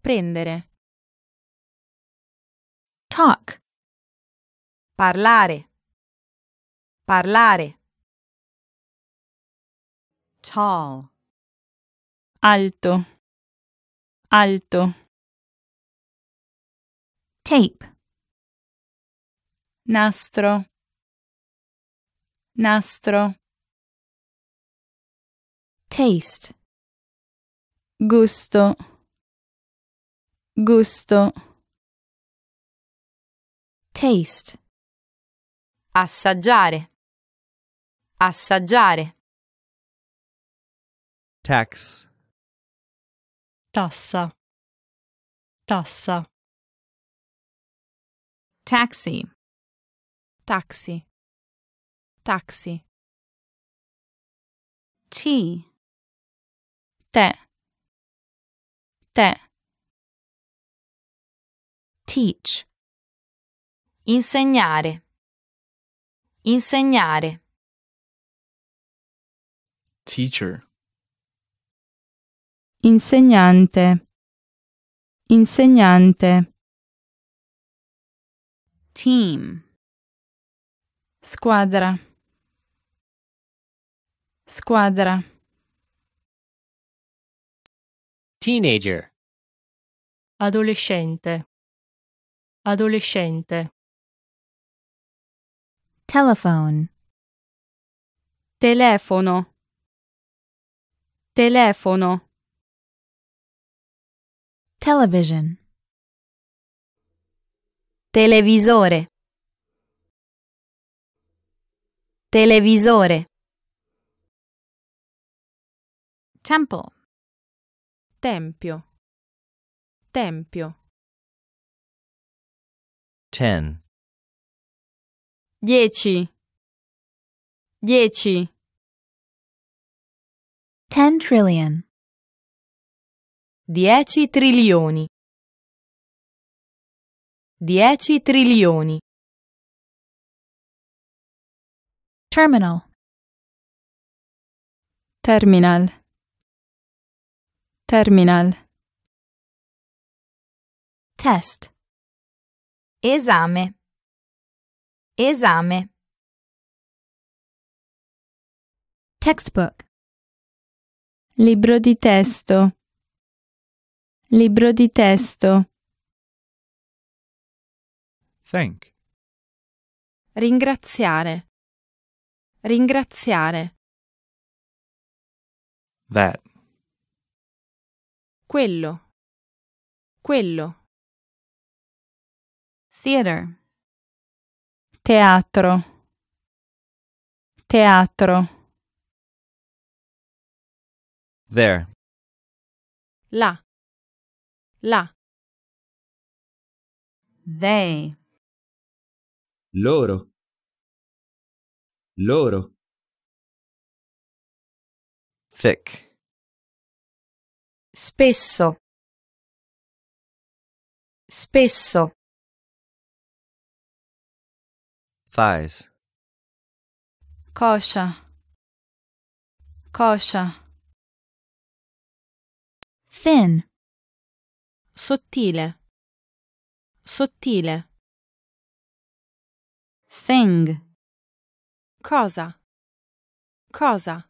Prendere. Talk. Parlare. Parlare. Tall. Alto. Alto tape nastro nastro taste gusto gusto taste assaggiare assaggiare tax tassa tassa Taxi. Taxi. Taxi. Tea. te Tè. Teach. Insegnare. Insegnare. Teacher. Insegnante. Insegnante. Team. Squadra. Squadra. Teenager. Adolescente. Adolescente. Telephone. Telefono. Telefono. Television. Televisore. Televisore. Temple. Tempio. Tempio. ten dieci dieci ten trillion dieci trilioni 10 trilioni. Terminal. Terminal. Terminal. Test. Esame. Esame. Textbook. Libro di testo. Libro di testo. Thank. Ringraziare. Ringraziare. That. Quello. Quello. Theater. Teatro. Teatro. There. La. La. They loro, loro. Thick. Spesso. Spesso. Thighs. Coscia. Coscia. Thin. Sottile. Sottile. Thing. Cosa. Cosa.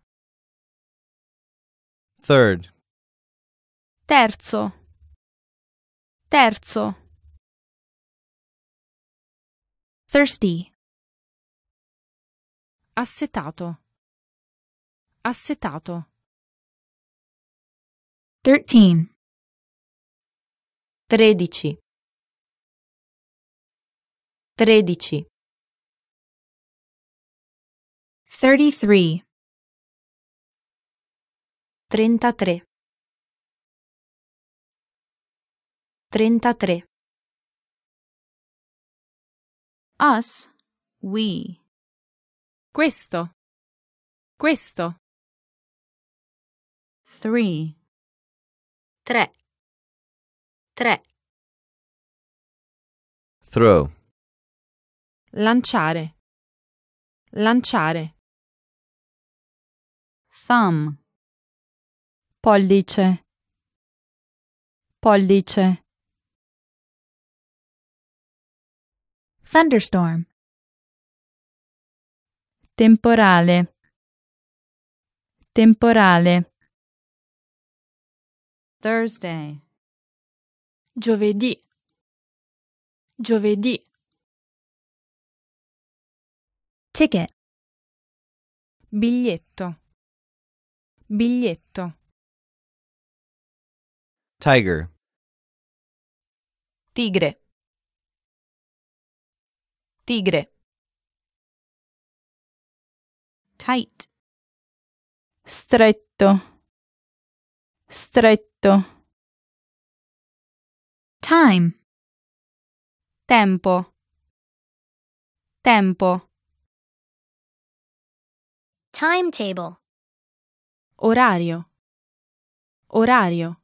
Third. Terzo. Terzo. Thirsty. Assetato. Assetato. Thirteen. Tredici. Tredici. 33 33 33 Us, we. Questo. Questo. 3 3 3 Throw. Lanciare. Lanciare thumb pollice pollice thunderstorm temporale temporale Thursday giovedì giovedì ticket biglietto Biglietto. Tiger. Tigre. Tigre. Tight. Stretto. Stretto. Time. Tempo. Tempo. Timetable. Orario. Orario.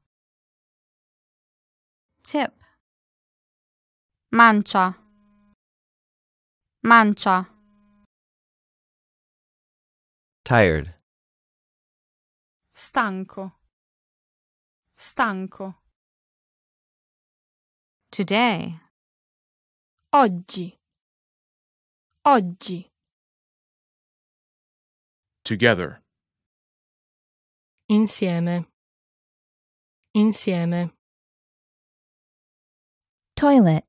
Tip. Mancia. Mancia. Tired. Stanco. Stanco. Today. Oggi. Oggi. Together. Insieme. Insieme. Toilet.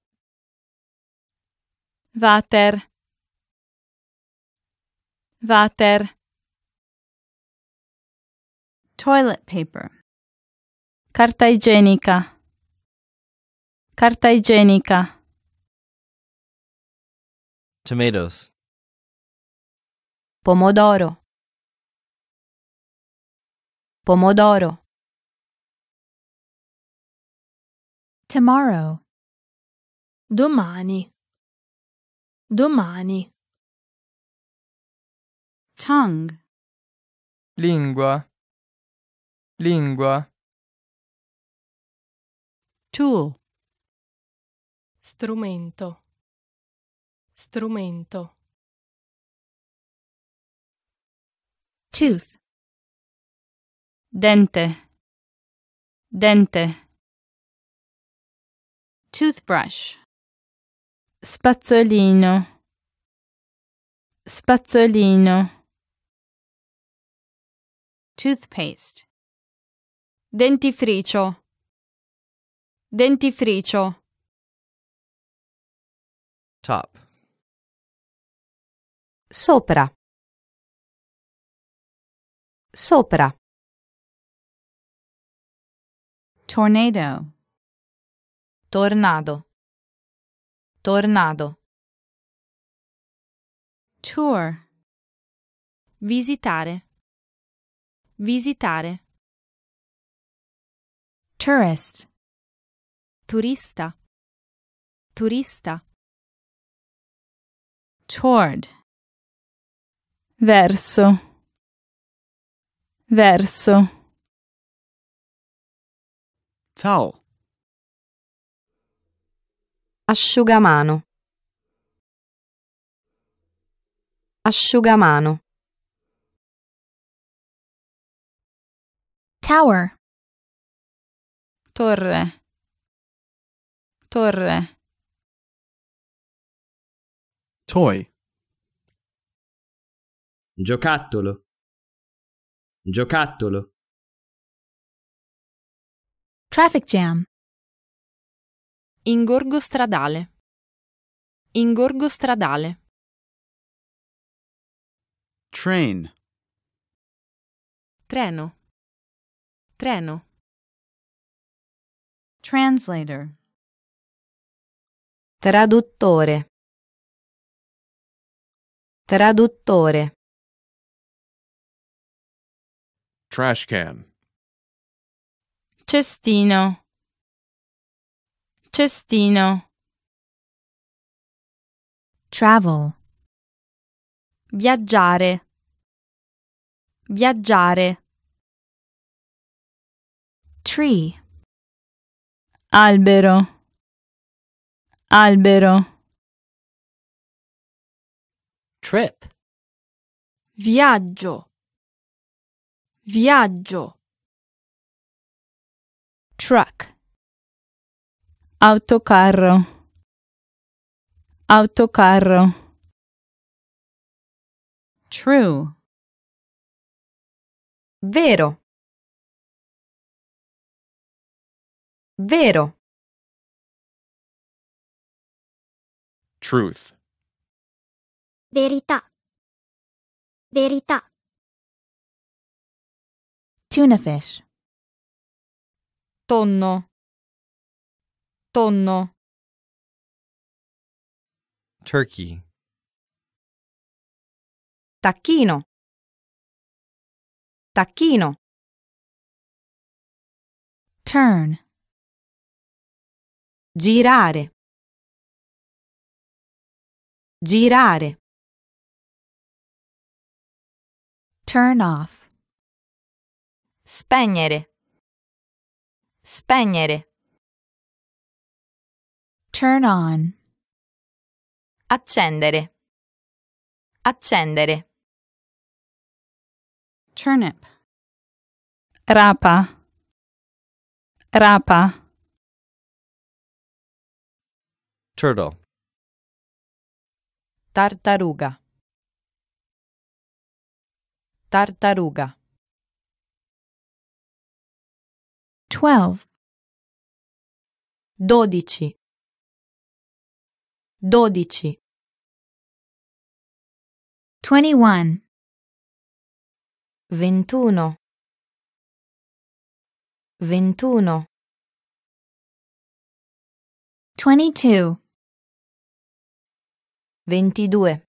Water. Water. Toilet paper. Carta igienica. Carta igienica. Tomatoes. Pomodoro. Pomodoro. Tomorrow. Domani. Domani. Tongue. Lingua. Lingua. Tool. Strumento. Strumento. Tooth dente dente toothbrush spazzolino spazzolino toothpaste dentifricio dentifricio top sopra sopra Tornado. Tornado. Tornado. Tour. Visitare. Visitare. Tourist. Turista. Turista. Toward. Verso. Verso. Ciao. Asciugamano. Asciugamano. Tower. Torre. Torre. Toy. Giocattolo. Giocattolo. Traffic jam. Ingorgo stradale. Ingorgo stradale. Train. Treno. Treno. Translator. Traduttore. Traduttore. Trash can cestino cestino travel viaggiare viaggiare tree albero albero trip viaggio viaggio truck autocarro autocarro true vero vero truth verità verità tuna fish tonno tonno turkey tacchino tacchino turn girare girare turn off spegnere Spegnere. Turn on. Accendere. Accendere. Turnip. Rapa. Rapa. Turtle. Tartaruga. Tartaruga. 12 dodici dodici twenty one ventuno ventuno twenty two ventidue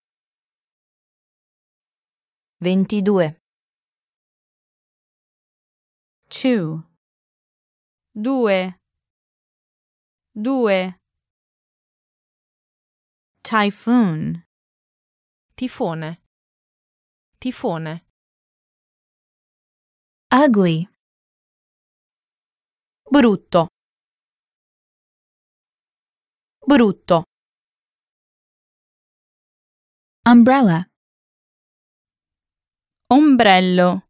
ventidue due due typhoon tifone tifone ugly brutto brutto umbrella ombrello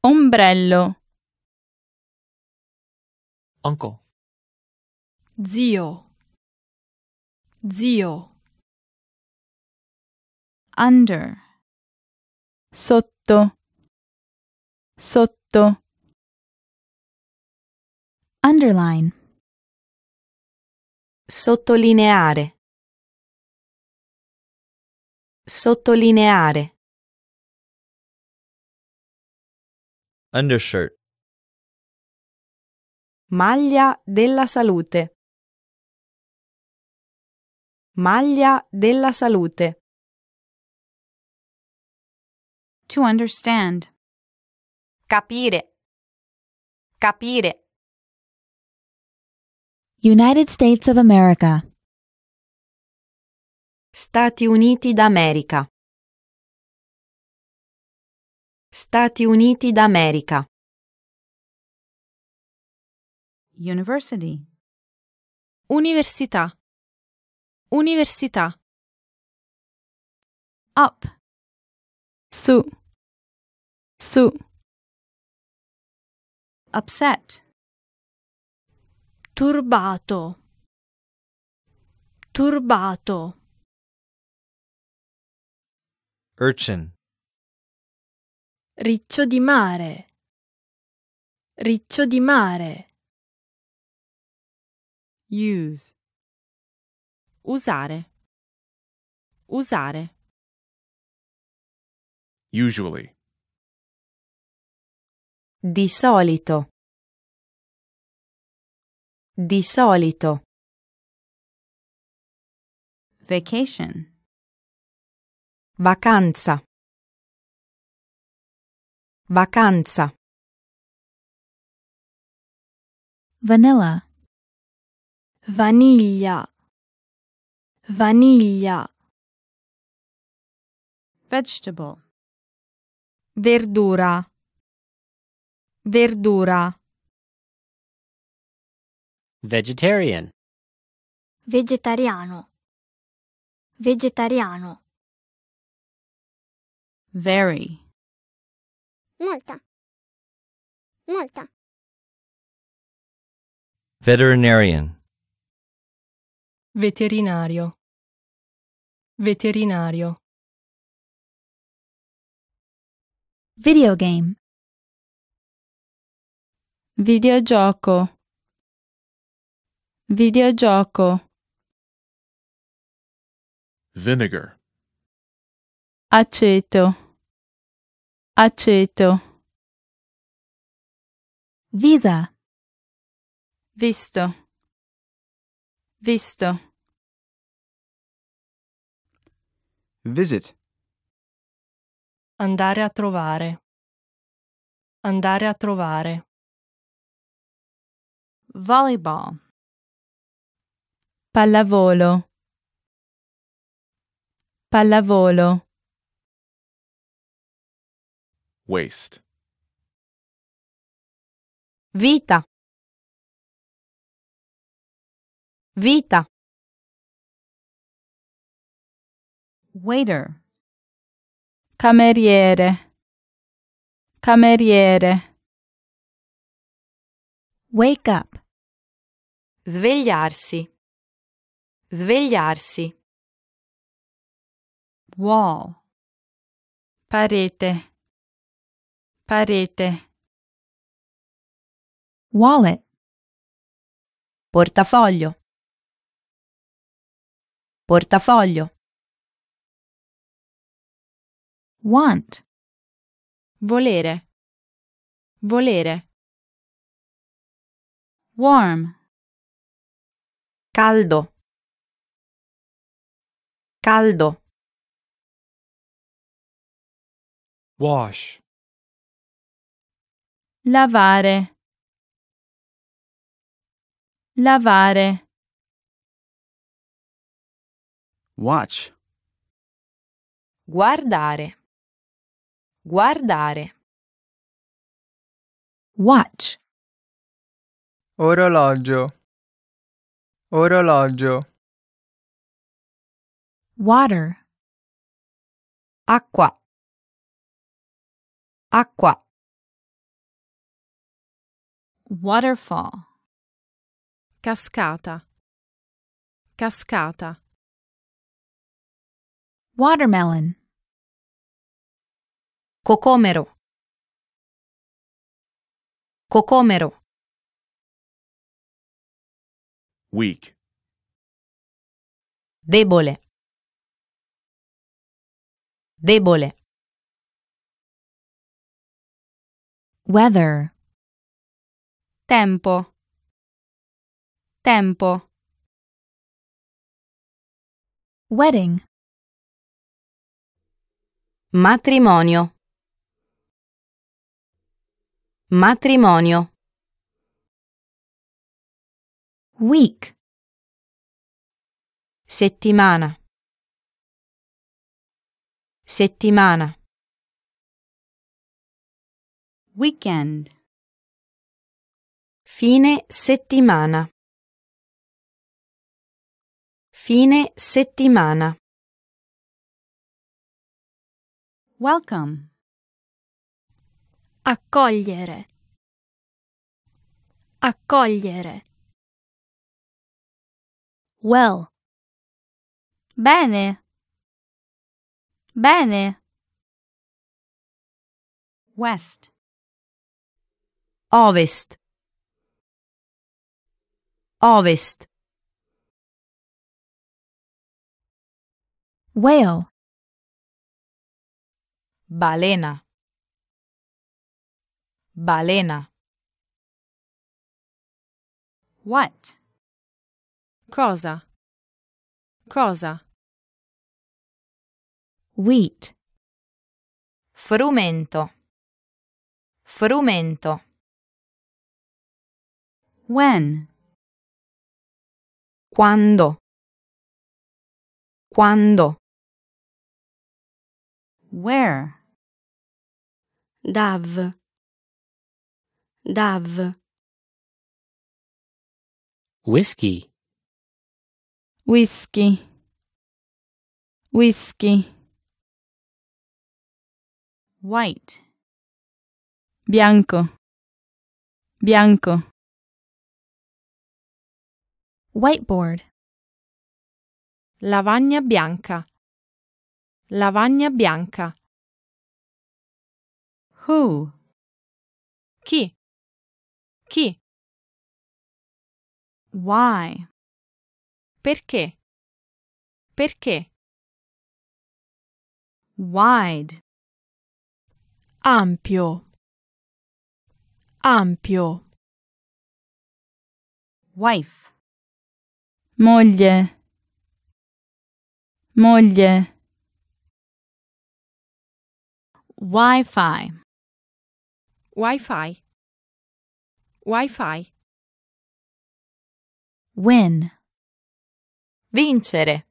ombrello uncle. Zio. Zio. Under. Sotto. Sotto. Underline. Sottolineare. Sottolineare. Undershirt. Maglia della salute. Maglia della salute. To understand. Capire. Capire. United States of America. Stati Uniti d'America. Stati Uniti d'America. University. Università. Università. Up. Su. Su. Upset. Turbato. Turbato. Urchin. Riccio di mare. Riccio di mare. Use. Usare. Usare. Usually. Di solito. Di solito. Vacation. Vacanza. Vacanza. Vanilla vaniglia vaniglia vegetable verdura verdura vegetarian vegetariano vegetariano very molta molta veterinarian Veterinario. Veterinario. Videogame. Videogioco. Videogioco. Vinegar. Aceto. Aceto. Visa. Visto. Visto. Visit. Andare a trovare. Andare a trovare. Volleyball. Pallavolo. Pallavolo. Waste. Vita. Vita. Waiter. Cameriere. Cameriere. Wake up. Svegliarsi. Svegliarsi. Wall. Parete. Parete. Wallet. Portafoglio. Portafoglio. Want. Volere. Volere. Warm. Caldo. Caldo. Wash. Lavare. Lavare. Watch. Guardare. Guardare. Watch. Orologio. Orologio. Water. Acqua. Acqua. Waterfall. Cascata. Cascata. Watermelon. Cocomero. Cocomero. Weak. Debole. Debole. Weather. Tempo. Tempo. Wedding. Matrimonio. Matrimonio. Week. Settimana. Settimana. Weekend. Fine settimana. Fine settimana. Welcome. Accogliere. Accogliere. Well. Bene. Bene. West. Ovest. Ovest. Whale. Balena. Balena. What? Cosa. Cosa. Wheat. Frumento. Frumento. When? Quando. Quando. Where? Dav. Dav. Whisky. Whisky. Whisky. White. Bianco. Bianco. Whiteboard. Lavagna bianca. Lavagna bianca. Who? Ki. Chi? Why? Perché? Perché? Wide. Ampio. Ampio. Wife. Moglie. Moglie. Wi-Fi. Wi-Fi. Wi-Fi. Win. Vincere.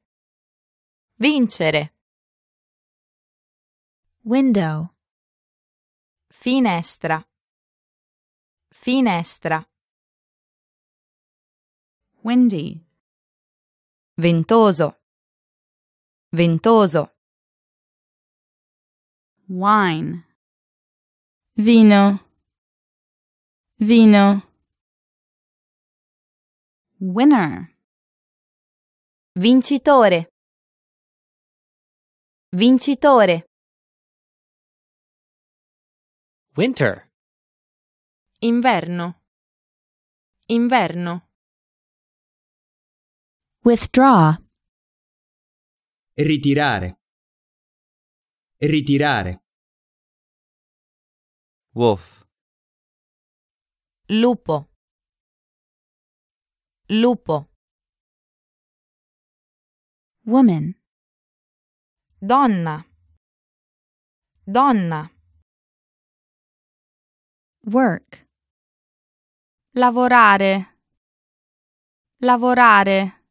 Vincere. Window. Finestra. Finestra. Windy. Ventoso. Ventoso. Wine vino vino winner vincitore vincitore winter inverno inverno withdraw ritirare ritirare Wolf. Lupo. Lupo. Woman. Donna. Donna. Work. Lavorare. Lavorare.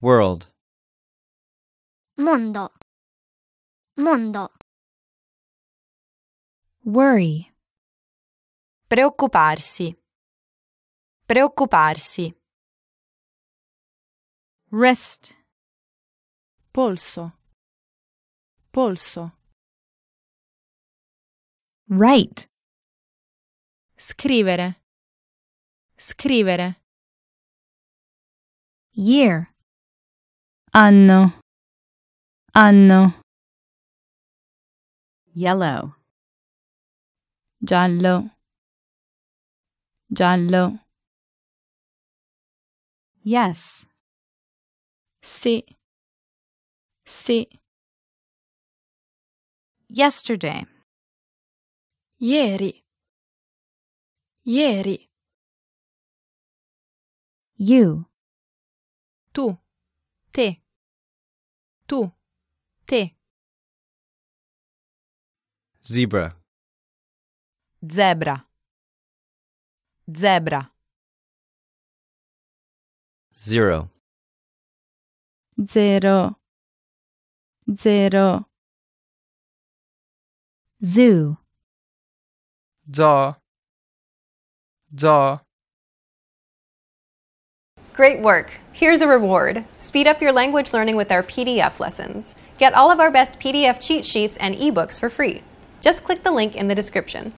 World. Mondo. Mondo. Worry. Preoccuparsi. Preoccuparsi. Rest. Polso. Polso. Write. Scrivere. Scrivere. Year. Anno. Anno. Yellow. Giallo. Giallo. Yes. Si. Si. Yesterday. Ieri. Ieri. You. Tu. Te. Tu. Te. Zebra. Zebra. Zebra. Zero. Zero. Zero. Zoo. Zoo. Zoo. Great work. Here's a reward. Speed up your language learning with our PDF lessons. Get all of our best PDF cheat sheets and ebooks for free. Just click the link in the description.